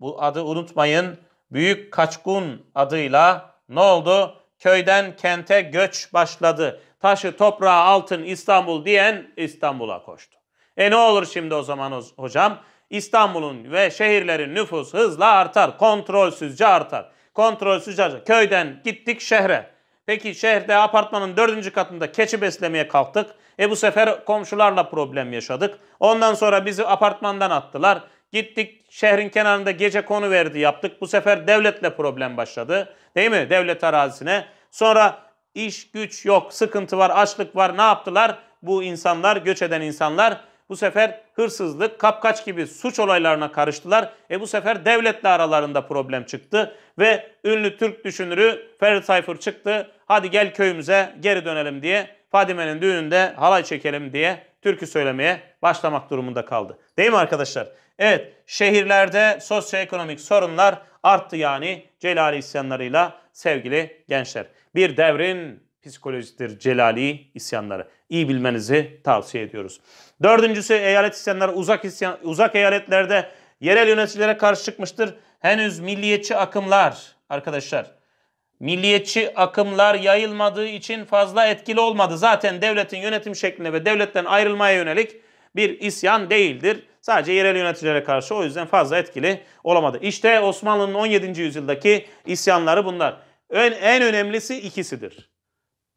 bu adı unutmayın. Büyük Kaçkun adıyla ne oldu? Köyden kente göç başladı. Taşı, toprağı, altın İstanbul diyen İstanbul'a koştu. E ne olur şimdi o zaman hocam? İstanbul'un ve şehirlerin nüfus hızla artar. Kontrolsüzce artar. Kontrolsüzce artar. Köyden gittik şehre. Peki şehirde apartmanın dördüncü katında keçi beslemeye kalktık. E bu sefer komşularla problem yaşadık. Ondan sonra bizi apartmandan attılar. Gittik şehrin kenarında gece konu verdi yaptık. Bu sefer devletle problem başladı. Değil mi? Devlet arazisine. Sonra iş güç yok, sıkıntı var, açlık var. Ne yaptılar? Bu insanlar, göç eden insanlar bu sefer hırsızlık, kapkaç gibi suç olaylarına karıştılar. E bu sefer devletle aralarında problem çıktı ve ünlü Türk düşünürü Ferit Tayfur çıktı hadi gel köyümüze geri dönelim diye Fadime'nin düğününde halay çekelim diye türkü söylemeye başlamak durumunda kaldı. Değil mi arkadaşlar? Evet şehirlerde sosyoekonomik sorunlar arttı yani Celali isyanlarıyla sevgili gençler. Bir devrin psikolojidir Celali isyanları. İyi bilmenizi tavsiye ediyoruz. Dördüncüsü eyalet isyanları uzak, isyan, uzak eyaletlerde yerel yöneticilere karşı çıkmıştır. Henüz milliyetçi akımlar arkadaşlar milliyetçi akımlar yayılmadığı için fazla etkili olmadı. Zaten devletin yönetim şekline ve devletten ayrılmaya yönelik bir isyan değildir. Sadece yerel yöneticilere karşı o yüzden fazla etkili olamadı. İşte Osmanlı'nın 17. yüzyıldaki isyanları bunlar. En, en önemlisi ikisidir.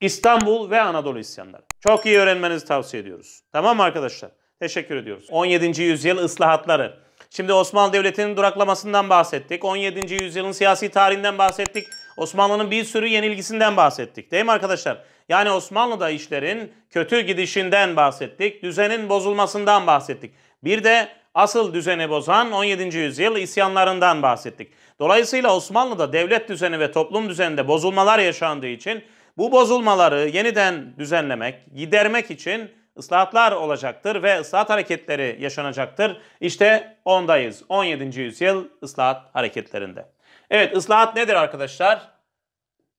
İstanbul ve Anadolu isyanları. Çok iyi öğrenmenizi tavsiye ediyoruz. Tamam mı arkadaşlar? Teşekkür ediyoruz. 17. yüzyıl ıslahatları. Şimdi Osmanlı Devleti'nin duraklamasından bahsettik. 17. yüzyılın siyasi tarihinden bahsettik. Osmanlı'nın bir sürü yenilgisinden bahsettik değil mi arkadaşlar? Yani Osmanlı'da işlerin kötü gidişinden bahsettik, düzenin bozulmasından bahsettik. Bir de asıl düzeni bozan 17. yüzyıl isyanlarından bahsettik. Dolayısıyla Osmanlı'da devlet düzeni ve toplum düzeninde bozulmalar yaşandığı için bu bozulmaları yeniden düzenlemek, gidermek için ıslahatlar olacaktır ve ıslahat hareketleri yaşanacaktır. İşte ondayız. 17. yüzyıl ıslahat hareketlerinde. Evet ıslahat nedir arkadaşlar?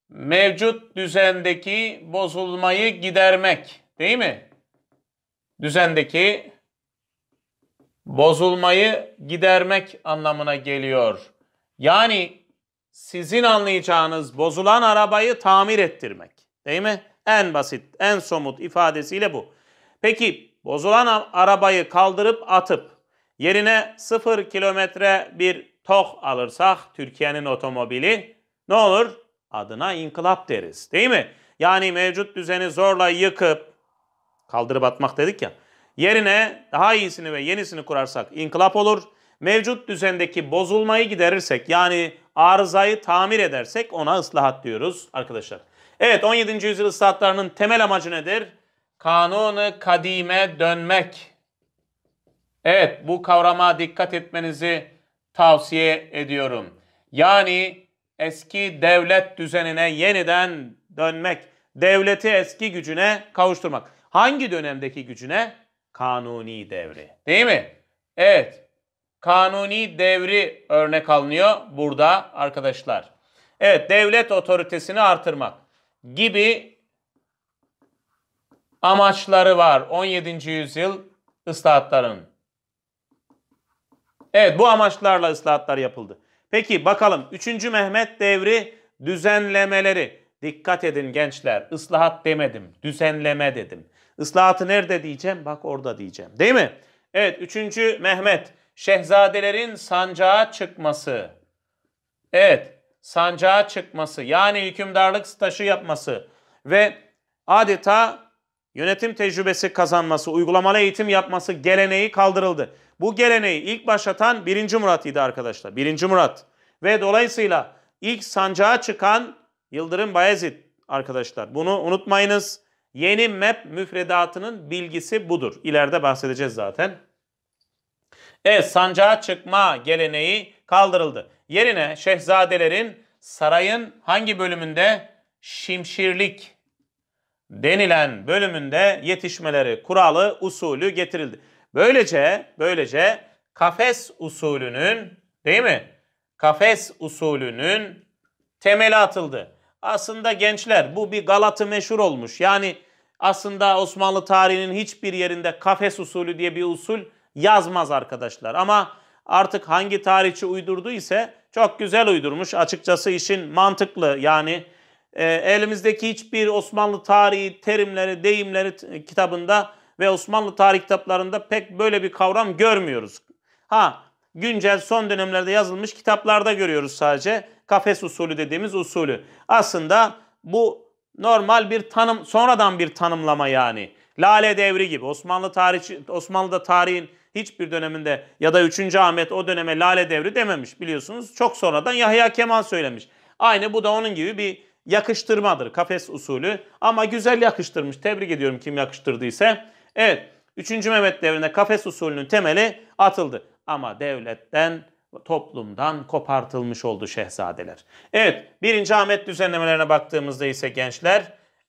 Mevcut düzendeki bozulmayı gidermek değil mi? Düzendeki bozulmayı gidermek anlamına geliyor. Yani sizin anlayacağınız bozulan arabayı tamir ettirmek değil mi? En basit, en somut ifadesiyle bu. Peki bozulan arabayı kaldırıp atıp yerine sıfır kilometre bir tok alırsak Türkiye'nin otomobili ne olur? Adına inkılap deriz değil mi? Yani mevcut düzeni zorla yıkıp kaldırıp atmak dedik ya. Yerine daha iyisini ve yenisini kurarsak inkılap olur. Mevcut düzendeki bozulmayı giderirsek yani arızayı tamir edersek ona ıslahat diyoruz arkadaşlar. Evet 17. yüzyıl ıslahatlarının temel amacı nedir? Kanunu kadime dönmek. Evet bu kavrama dikkat etmenizi tavsiye ediyorum. Yani eski devlet düzenine yeniden dönmek, devleti eski gücüne kavuşturmak. Hangi dönemdeki gücüne? Kanuni devri. Değil mi? Evet. Kanuni devri örnek alınıyor burada arkadaşlar. Evet, devlet otoritesini artırmak gibi amaçları var 17. yüzyıl ıslahatların. Evet bu amaçlarla ıslahatlar yapıldı. Peki bakalım 3. Mehmet devri düzenlemeleri. Dikkat edin gençler ıslahat demedim düzenleme dedim. Islahatı nerede diyeceğim bak orada diyeceğim değil mi? Evet 3. Mehmet şehzadelerin sancağa çıkması. Evet sancağa çıkması yani hükümdarlık staşı yapması ve adeta yönetim tecrübesi kazanması, uygulamalı eğitim yapması geleneği kaldırıldı. Bu geleneği ilk başlatan 1. Murat idi arkadaşlar. 1. Murat. Ve dolayısıyla ilk sancağa çıkan Yıldırım Bayezid arkadaşlar. Bunu unutmayınız. Yeni map müfredatının bilgisi budur. İleride bahsedeceğiz zaten. Evet sancağa çıkma geleneği kaldırıldı. Yerine şehzadelerin sarayın hangi bölümünde? Şimşirlik denilen bölümünde yetişmeleri, kuralı, usulü getirildi. Böylece böylece kafes usulünün değil mi? Kafes usulünün temeli atıldı. Aslında gençler bu bir galatı meşhur olmuş. Yani aslında Osmanlı tarihinin hiçbir yerinde kafes usulü diye bir usul yazmaz arkadaşlar. Ama artık hangi tarihçi uydurdu ise çok güzel uydurmuş. Açıkçası işin mantıklı yani e, elimizdeki hiçbir Osmanlı tarihi terimleri, deyimleri kitabında ve Osmanlı tarih kitaplarında pek böyle bir kavram görmüyoruz. Ha güncel son dönemlerde yazılmış kitaplarda görüyoruz sadece kafes usulü dediğimiz usulü. Aslında bu normal bir tanım sonradan bir tanımlama yani. Lale devri gibi Osmanlı tarih Osmanlı'da tarihin hiçbir döneminde ya da 3. Ahmet o döneme Lale devri dememiş biliyorsunuz. Çok sonradan Yahya Kemal söylemiş. Aynı bu da onun gibi bir yakıştırmadır kafes usulü ama güzel yakıştırmış. Tebrik ediyorum kim yakıştırdıysa. Evet 3. Mehmet devrinde kafes usulünün temeli atıldı. Ama devletten toplumdan kopartılmış oldu şehzadeler. Evet 1. Ahmet düzenlemelerine baktığımızda ise gençler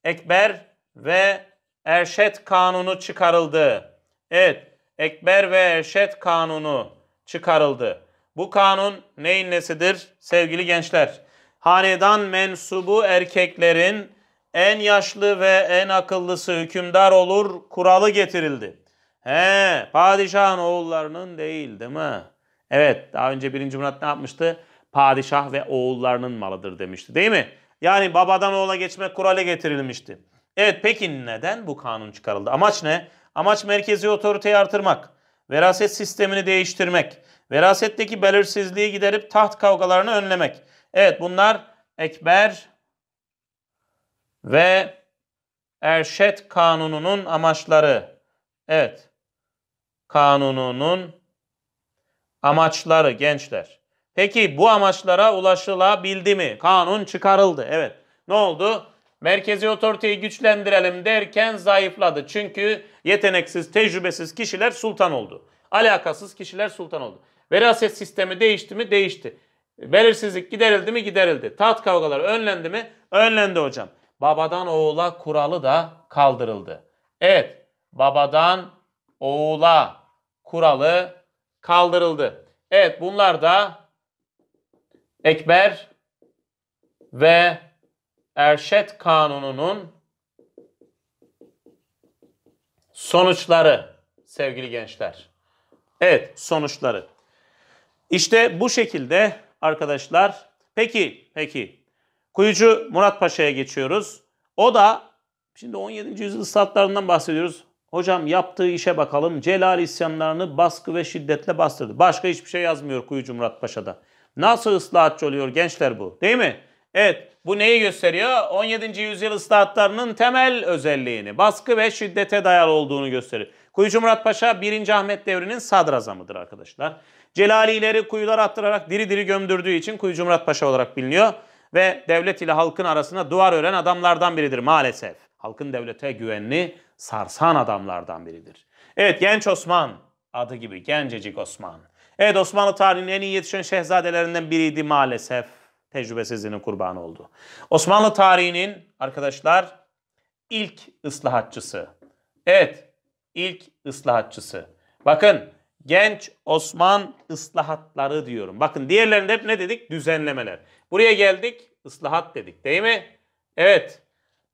Ekber ve Erşet Kanunu çıkarıldı. Evet Ekber ve Erşet Kanunu çıkarıldı. Bu kanun neyin nesidir sevgili gençler? Hanedan mensubu erkeklerin en yaşlı ve en akıllısı hükümdar olur kuralı getirildi. He, padişahın oğullarının değil değil mi? Evet, daha önce 1. Murat ne yapmıştı? Padişah ve oğullarının malıdır demişti değil mi? Yani babadan oğula geçmek kurale getirilmişti. Evet peki neden bu kanun çıkarıldı? Amaç ne? Amaç merkezi otoriteyi artırmak, veraset sistemini değiştirmek, verasetteki belirsizliği giderip taht kavgalarını önlemek. Evet bunlar ekber ve Erşet Kanunu'nun amaçları. Evet. Kanununun amaçları gençler. Peki bu amaçlara ulaşılabildi mi? Kanun çıkarıldı. Evet. Ne oldu? Merkezi otoriteyi güçlendirelim derken zayıfladı. Çünkü yeteneksiz, tecrübesiz kişiler sultan oldu. Alakasız kişiler sultan oldu. Veraset sistemi değişti mi? Değişti. Belirsizlik giderildi mi? Giderildi. Taht kavgaları önlendi mi? Önlendi hocam babadan oğula kuralı da kaldırıldı. Evet, babadan oğula kuralı kaldırıldı. Evet, bunlar da Ekber ve Erşet Kanunu'nun sonuçları sevgili gençler. Evet, sonuçları. İşte bu şekilde arkadaşlar. Peki, peki Kuyucu Murat Paşa'ya geçiyoruz. O da şimdi 17. yüzyıl statlarından bahsediyoruz. Hocam yaptığı işe bakalım. Celal isyanlarını baskı ve şiddetle bastırdı. Başka hiçbir şey yazmıyor Kuyucu Murat Paşa'da. Nasıl ıslahatçı oluyor gençler bu değil mi? Evet bu neyi gösteriyor? 17. yüzyıl ıslahatlarının temel özelliğini, baskı ve şiddete dayalı olduğunu gösteriyor. Kuyucu Murat Paşa 1. Ahmet devrinin sadrazamıdır arkadaşlar. Celalileri kuyular attırarak diri diri gömdürdüğü için Kuyucu Murat Paşa olarak biliniyor ve devlet ile halkın arasına duvar ören adamlardan biridir maalesef. Halkın devlete güvenini sarsan adamlardan biridir. Evet genç Osman adı gibi gencecik Osman. Evet Osmanlı tarihinin en iyi yetişen şehzadelerinden biriydi maalesef. Tecrübesizliğinin kurbanı oldu. Osmanlı tarihinin arkadaşlar ilk ıslahatçısı. Evet ilk ıslahatçısı. Bakın genç Osman ıslahatları diyorum. Bakın diğerlerinde hep ne dedik? Düzenlemeler. Buraya geldik. ıslahat dedik değil mi? Evet.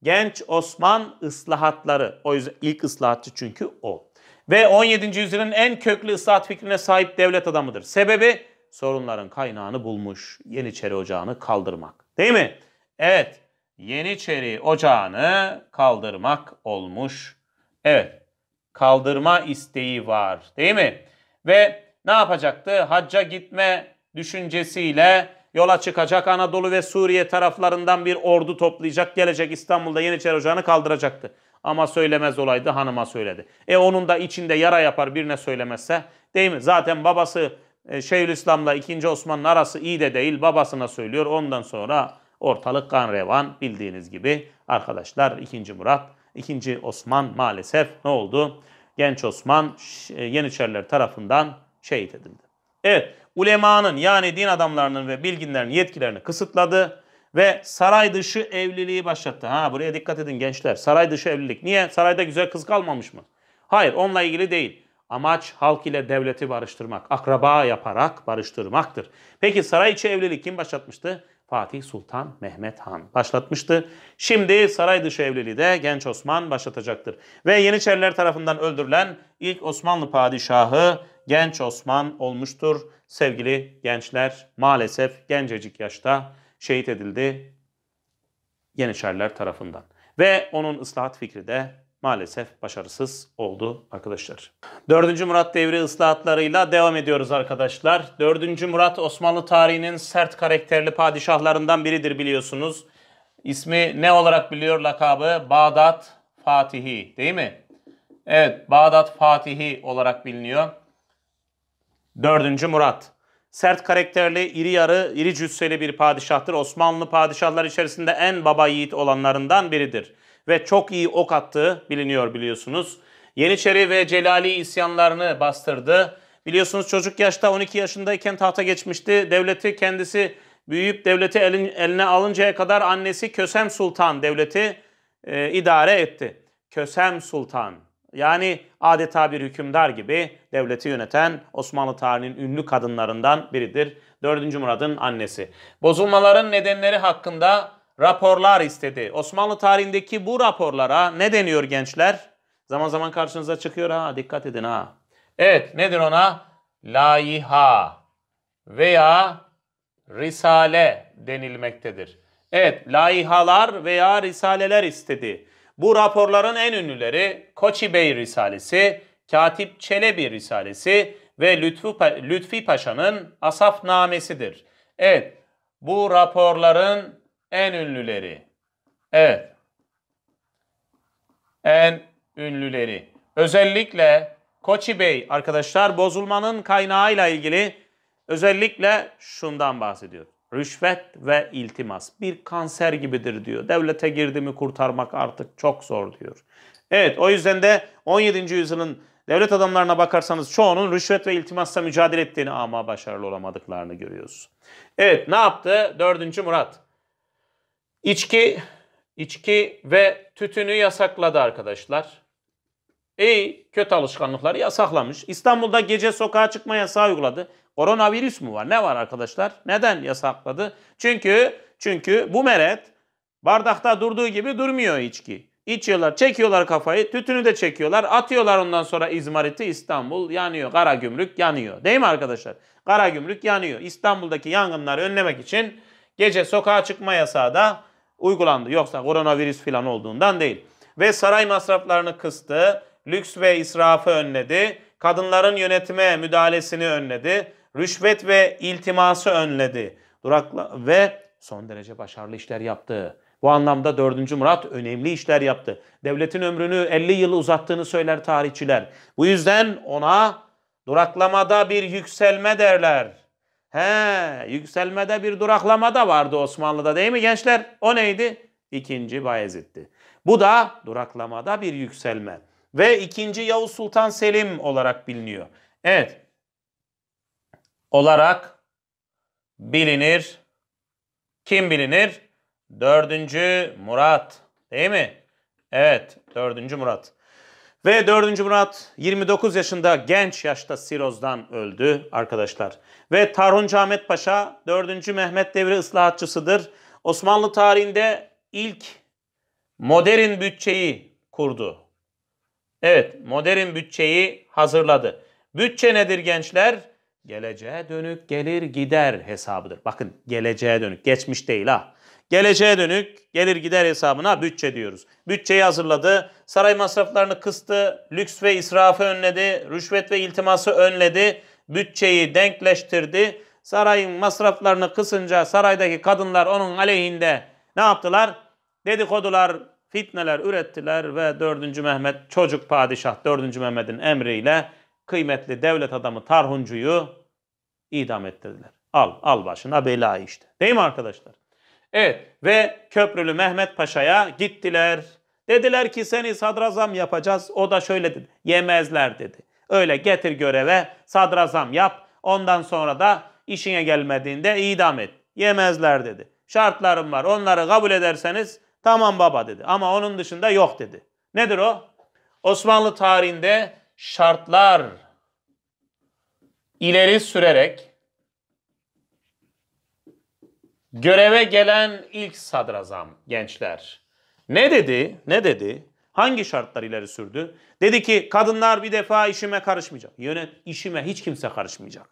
Genç Osman ıslahatları. O yüzden ilk ıslahatçı çünkü o. Ve 17. yüzyılın en köklü ıslahat fikrine sahip devlet adamıdır. Sebebi sorunların kaynağını bulmuş. Yeniçeri Ocağı'nı kaldırmak. Değil mi? Evet. Yeniçeri Ocağı'nı kaldırmak olmuş. Evet. Kaldırma isteği var. Değil mi? Ve ne yapacaktı? Hacca gitme düşüncesiyle yola çıkacak. Anadolu ve Suriye taraflarından bir ordu toplayacak. Gelecek İstanbul'da Yeniçeri Ocağı'nı kaldıracaktı. Ama söylemez olaydı hanıma söyledi. E onun da içinde yara yapar birine söylemezse değil mi? Zaten babası e, Şeyhülislam'la ikinci Osman'ın arası iyi de değil babasına söylüyor. Ondan sonra ortalık kan revan bildiğiniz gibi arkadaşlar ikinci Murat, ikinci Osman maalesef ne oldu? Genç Osman e, Yeniçeriler tarafından şehit edildi. Evet ulemanın yani din adamlarının ve bilginlerin yetkilerini kısıtladı ve saray dışı evliliği başlattı. Ha buraya dikkat edin gençler. Saray dışı evlilik. Niye? Sarayda güzel kız kalmamış mı? Hayır, onunla ilgili değil. Amaç halk ile devleti barıştırmak, akraba yaparak barıştırmaktır. Peki saray içi evlilik kim başlatmıştı? Fatih Sultan Mehmet Han başlatmıştı. Şimdi saray dışı evliliği de genç Osman başlatacaktır. Ve Yeniçeriler tarafından öldürülen ilk Osmanlı padişahı genç Osman olmuştur. Sevgili gençler maalesef gencecik yaşta şehit edildi Yeniçeriler tarafından. Ve onun ıslahat fikri de maalesef başarısız oldu arkadaşlar. 4. Murat devri ıslahatlarıyla devam ediyoruz arkadaşlar. 4. Murat Osmanlı tarihinin sert karakterli padişahlarından biridir biliyorsunuz. İsmi ne olarak biliyor lakabı? Bağdat Fatihi değil mi? Evet Bağdat Fatihi olarak biliniyor. Dördüncü Murat Sert karakterli, iri yarı, iri cüsseli bir padişahtır. Osmanlı padişahlar içerisinde en baba yiğit olanlarından biridir. Ve çok iyi ok attığı biliniyor biliyorsunuz. Yeniçeri ve Celali isyanlarını bastırdı. Biliyorsunuz çocuk yaşta 12 yaşındayken tahta geçmişti. Devleti kendisi büyüyüp devleti elin, eline alıncaya kadar annesi Kösem Sultan devleti e, idare etti. Kösem Sultan. Yani adeta bir hükümdar gibi devleti yöneten Osmanlı tarihinin ünlü kadınlarından biridir. 4. Murad'ın annesi. Bozulmaların nedenleri hakkında raporlar istedi. Osmanlı tarihindeki bu raporlara ne deniyor gençler? Zaman zaman karşınıza çıkıyor ha dikkat edin ha. Evet nedir ona? Layiha veya risale denilmektedir. Evet layihalar veya risaleler istedi. Bu raporların en ünlüleri Koçi Bey Risalesi, Katip Çelebi Risalesi ve Lütfü, pa- Lütfi Paşa'nın Asaf Namesidir. Evet, bu raporların en ünlüleri. Evet. En ünlüleri. Özellikle Koçi Bey arkadaşlar bozulmanın kaynağıyla ilgili özellikle şundan bahsediyor rüşvet ve iltimas bir kanser gibidir diyor. Devlete girdi mi kurtarmak artık çok zor diyor. Evet o yüzden de 17. yüzyılın devlet adamlarına bakarsanız çoğunun rüşvet ve iltimasla mücadele ettiğini ama başarılı olamadıklarını görüyoruz. Evet ne yaptı 4. Murat? İçki, içki ve tütünü yasakladı arkadaşlar. İyi kötü alışkanlıkları yasaklamış. İstanbul'da gece sokağa çıkma yasağı uyguladı. Koronavirüs mü var? Ne var arkadaşlar? Neden yasakladı? Çünkü çünkü bu meret bardakta durduğu gibi durmuyor içki. İçiyorlar, çekiyorlar kafayı, tütünü de çekiyorlar, atıyorlar ondan sonra İzmarit'i İstanbul yanıyor. Kara gümrük yanıyor. Değil mi arkadaşlar? Kara gümrük yanıyor. İstanbul'daki yangınları önlemek için gece sokağa çıkma yasağı da uygulandı. Yoksa koronavirüs falan olduğundan değil. Ve saray masraflarını kıstı, lüks ve israfı önledi, kadınların yönetime müdahalesini önledi, rüşvet ve iltiması önledi. Durakla ve son derece başarılı işler yaptı. Bu anlamda 4. Murat önemli işler yaptı. Devletin ömrünü 50 yıl uzattığını söyler tarihçiler. Bu yüzden ona duraklamada bir yükselme derler. He, yükselmede bir duraklama da vardı Osmanlı'da değil mi gençler? O neydi? İkinci Bayezid'di. Bu da duraklamada bir yükselme ve ikinci Yavuz Sultan Selim olarak biliniyor. Evet, olarak bilinir. Kim bilinir? Dördüncü Murat. Değil mi? Evet. Dördüncü Murat. Ve dördüncü Murat 29 yaşında genç yaşta sirozdan öldü arkadaşlar. Ve Tarhuncu Ahmet Paşa dördüncü Mehmet devri ıslahatçısıdır. Osmanlı tarihinde ilk modern bütçeyi kurdu. Evet modern bütçeyi hazırladı. Bütçe nedir gençler? Geleceğe dönük gelir gider hesabıdır. Bakın geleceğe dönük, geçmiş değil ha. Geleceğe dönük gelir gider hesabına bütçe diyoruz. Bütçeyi hazırladı, saray masraflarını kıstı, lüks ve israfı önledi, rüşvet ve iltiması önledi, bütçeyi denkleştirdi. Sarayın masraflarını kısınca saraydaki kadınlar onun aleyhinde ne yaptılar? Dedikodular, fitneler ürettiler ve 4. Mehmet çocuk padişah 4. Mehmet'in emriyle kıymetli devlet adamı Tarhuncu'yu idam ettirdiler. Al, al başına bela işte. Değil mi arkadaşlar? Evet ve Köprülü Mehmet Paşa'ya gittiler. Dediler ki seni sadrazam yapacağız. O da şöyle dedi. Yemezler dedi. Öyle getir göreve sadrazam yap. Ondan sonra da işine gelmediğinde idam et. Yemezler dedi. Şartlarım var. Onları kabul ederseniz tamam baba dedi. Ama onun dışında yok dedi. Nedir o? Osmanlı tarihinde şartlar ileri sürerek göreve gelen ilk sadrazam gençler ne dedi? Ne dedi? Hangi şartlar ileri sürdü? Dedi ki kadınlar bir defa işime karışmayacak. Yönet işime hiç kimse karışmayacak.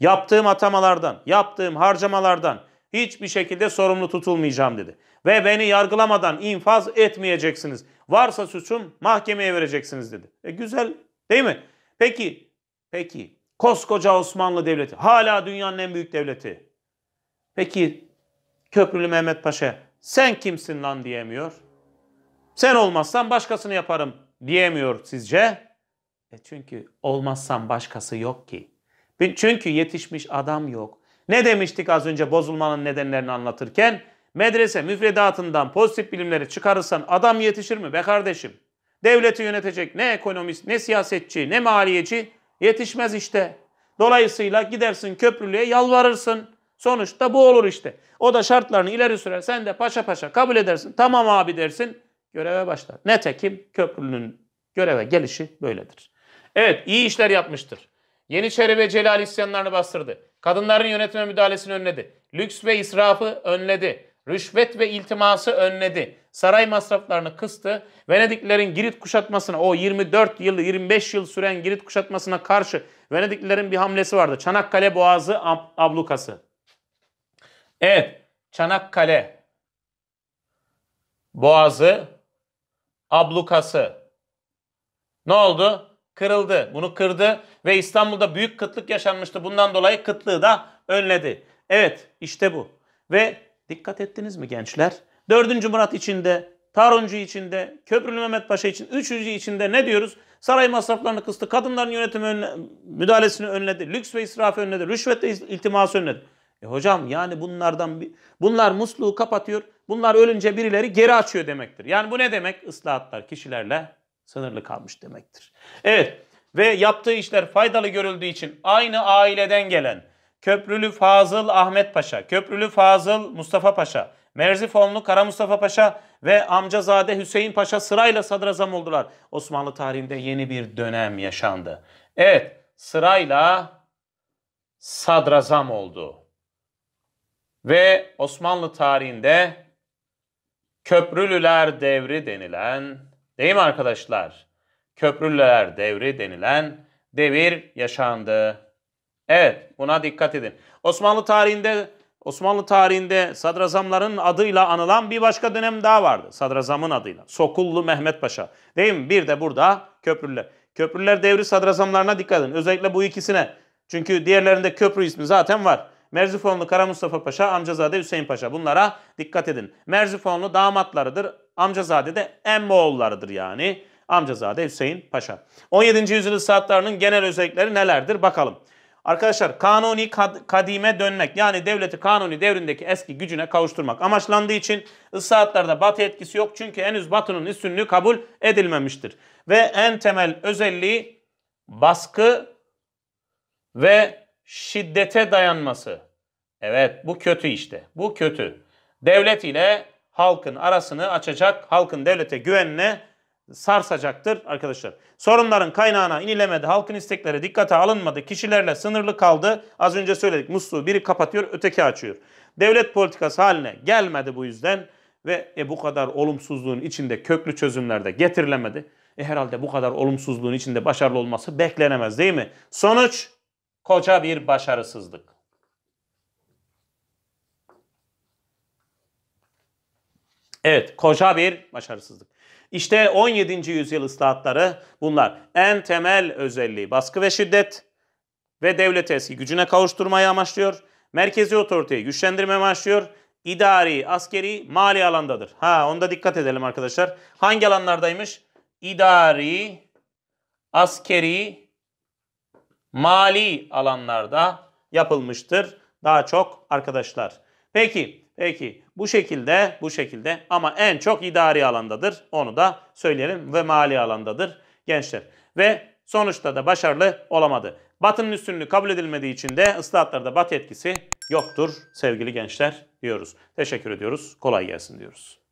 Yaptığım atamalardan, yaptığım harcamalardan hiçbir şekilde sorumlu tutulmayacağım dedi. Ve beni yargılamadan infaz etmeyeceksiniz. Varsa suçum mahkemeye vereceksiniz dedi. E güzel Değil mi? Peki, peki koskoca Osmanlı Devleti hala dünyanın en büyük devleti. Peki Köprülü Mehmet Paşa sen kimsin lan diyemiyor. Sen olmazsan başkasını yaparım diyemiyor sizce. E çünkü olmazsan başkası yok ki. Çünkü yetişmiş adam yok. Ne demiştik az önce bozulmanın nedenlerini anlatırken? Medrese müfredatından pozitif bilimleri çıkarırsan adam yetişir mi be kardeşim? Devleti yönetecek ne ekonomist, ne siyasetçi, ne maliyeci yetişmez işte. Dolayısıyla gidersin köprülüğe yalvarırsın. Sonuçta bu olur işte. O da şartlarını ileri sürer. Sen de paşa paşa kabul edersin. Tamam abi dersin. Göreve başlar. Netekim köprülünün göreve gelişi böyledir. Evet iyi işler yapmıştır. Yeniçeri ve Celal isyanlarını bastırdı. Kadınların yönetime müdahalesini önledi. Lüks ve israfı önledi. Rüşvet ve iltiması önledi saray masraflarını kıstı. Venediklilerin Girit kuşatmasına o 24 yıl 25 yıl süren Girit kuşatmasına karşı Venediklilerin bir hamlesi vardı. Çanakkale Boğazı ablukası. Evet Çanakkale Boğazı ablukası. Ne oldu? Kırıldı. Bunu kırdı ve İstanbul'da büyük kıtlık yaşanmıştı. Bundan dolayı kıtlığı da önledi. Evet işte bu. Ve dikkat ettiniz mi gençler? 4. Murat için de, Taruncu için de, Köprülü Mehmet Paşa için, 3. için de ne diyoruz? Saray masraflarını kıstı, kadınların yönetimi önle, müdahalesini önledi, lüks ve israfı önledi, rüşvet ve iltiması önledi. E hocam yani bunlardan bunlar musluğu kapatıyor. Bunlar ölünce birileri geri açıyor demektir. Yani bu ne demek? Islahatlar kişilerle sınırlı kalmış demektir. Evet ve yaptığı işler faydalı görüldüğü için aynı aileden gelen Köprülü Fazıl Ahmet Paşa, Köprülü Fazıl Mustafa Paşa, Merzifonlu Kara Mustafa Paşa ve amcazade Hüseyin Paşa sırayla sadrazam oldular. Osmanlı tarihinde yeni bir dönem yaşandı. Evet sırayla sadrazam oldu. Ve Osmanlı tarihinde Köprülüler devri denilen, değil mi arkadaşlar? Köprülüler devri denilen devir yaşandı. Evet, buna dikkat edin. Osmanlı tarihinde Osmanlı tarihinde sadrazamların adıyla anılan bir başka dönem daha vardı. Sadrazamın adıyla. Sokullu Mehmet Paşa. Değil mi? Bir de burada köprüler. Köprüler devri sadrazamlarına dikkat edin. Özellikle bu ikisine. Çünkü diğerlerinde köprü ismi zaten var. Merzifonlu Kara Mustafa Paşa, Amcazade Hüseyin Paşa. Bunlara dikkat edin. Merzifonlu damatlarıdır. Amcazade de emmoğullarıdır yani. Amcazade Hüseyin Paşa. 17. yüzyıl saatlerinin genel özellikleri nelerdir bakalım. Arkadaşlar kanuni kad kadime dönmek yani devleti kanuni devrindeki eski gücüne kavuşturmak amaçlandığı için ıslahatlarda batı etkisi yok. Çünkü henüz batının üstünlüğü kabul edilmemiştir. Ve en temel özelliği baskı ve şiddete dayanması. Evet bu kötü işte bu kötü. Devlet ile halkın arasını açacak halkın devlete güvenine sarsacaktır arkadaşlar. Sorunların kaynağına inilemedi, halkın istekleri dikkate alınmadı, kişilerle sınırlı kaldı. Az önce söyledik musluğu biri kapatıyor, öteki açıyor. Devlet politikası haline gelmedi bu yüzden ve e, bu kadar olumsuzluğun içinde köklü çözümler de getirilemedi. E, herhalde bu kadar olumsuzluğun içinde başarılı olması beklenemez değil mi? Sonuç koca bir başarısızlık. Evet, koca bir başarısızlık. İşte 17. yüzyıl ıslahatları bunlar. En temel özelliği baskı ve şiddet ve devlet eski gücüne kavuşturmayı amaçlıyor. Merkezi otoriteyi güçlendirmeye amaçlıyor. İdari, askeri, mali alandadır. Ha onda dikkat edelim arkadaşlar. Hangi alanlardaymış? İdari, askeri, mali alanlarda yapılmıştır daha çok arkadaşlar. Peki Peki bu şekilde bu şekilde ama en çok idari alandadır. Onu da söyleyelim ve mali alandadır gençler. Ve sonuçta da başarılı olamadı. Batı'nın üstünlüğü kabul edilmediği için de ıslahatlarda Bat etkisi yoktur sevgili gençler diyoruz. Teşekkür ediyoruz. Kolay gelsin diyoruz.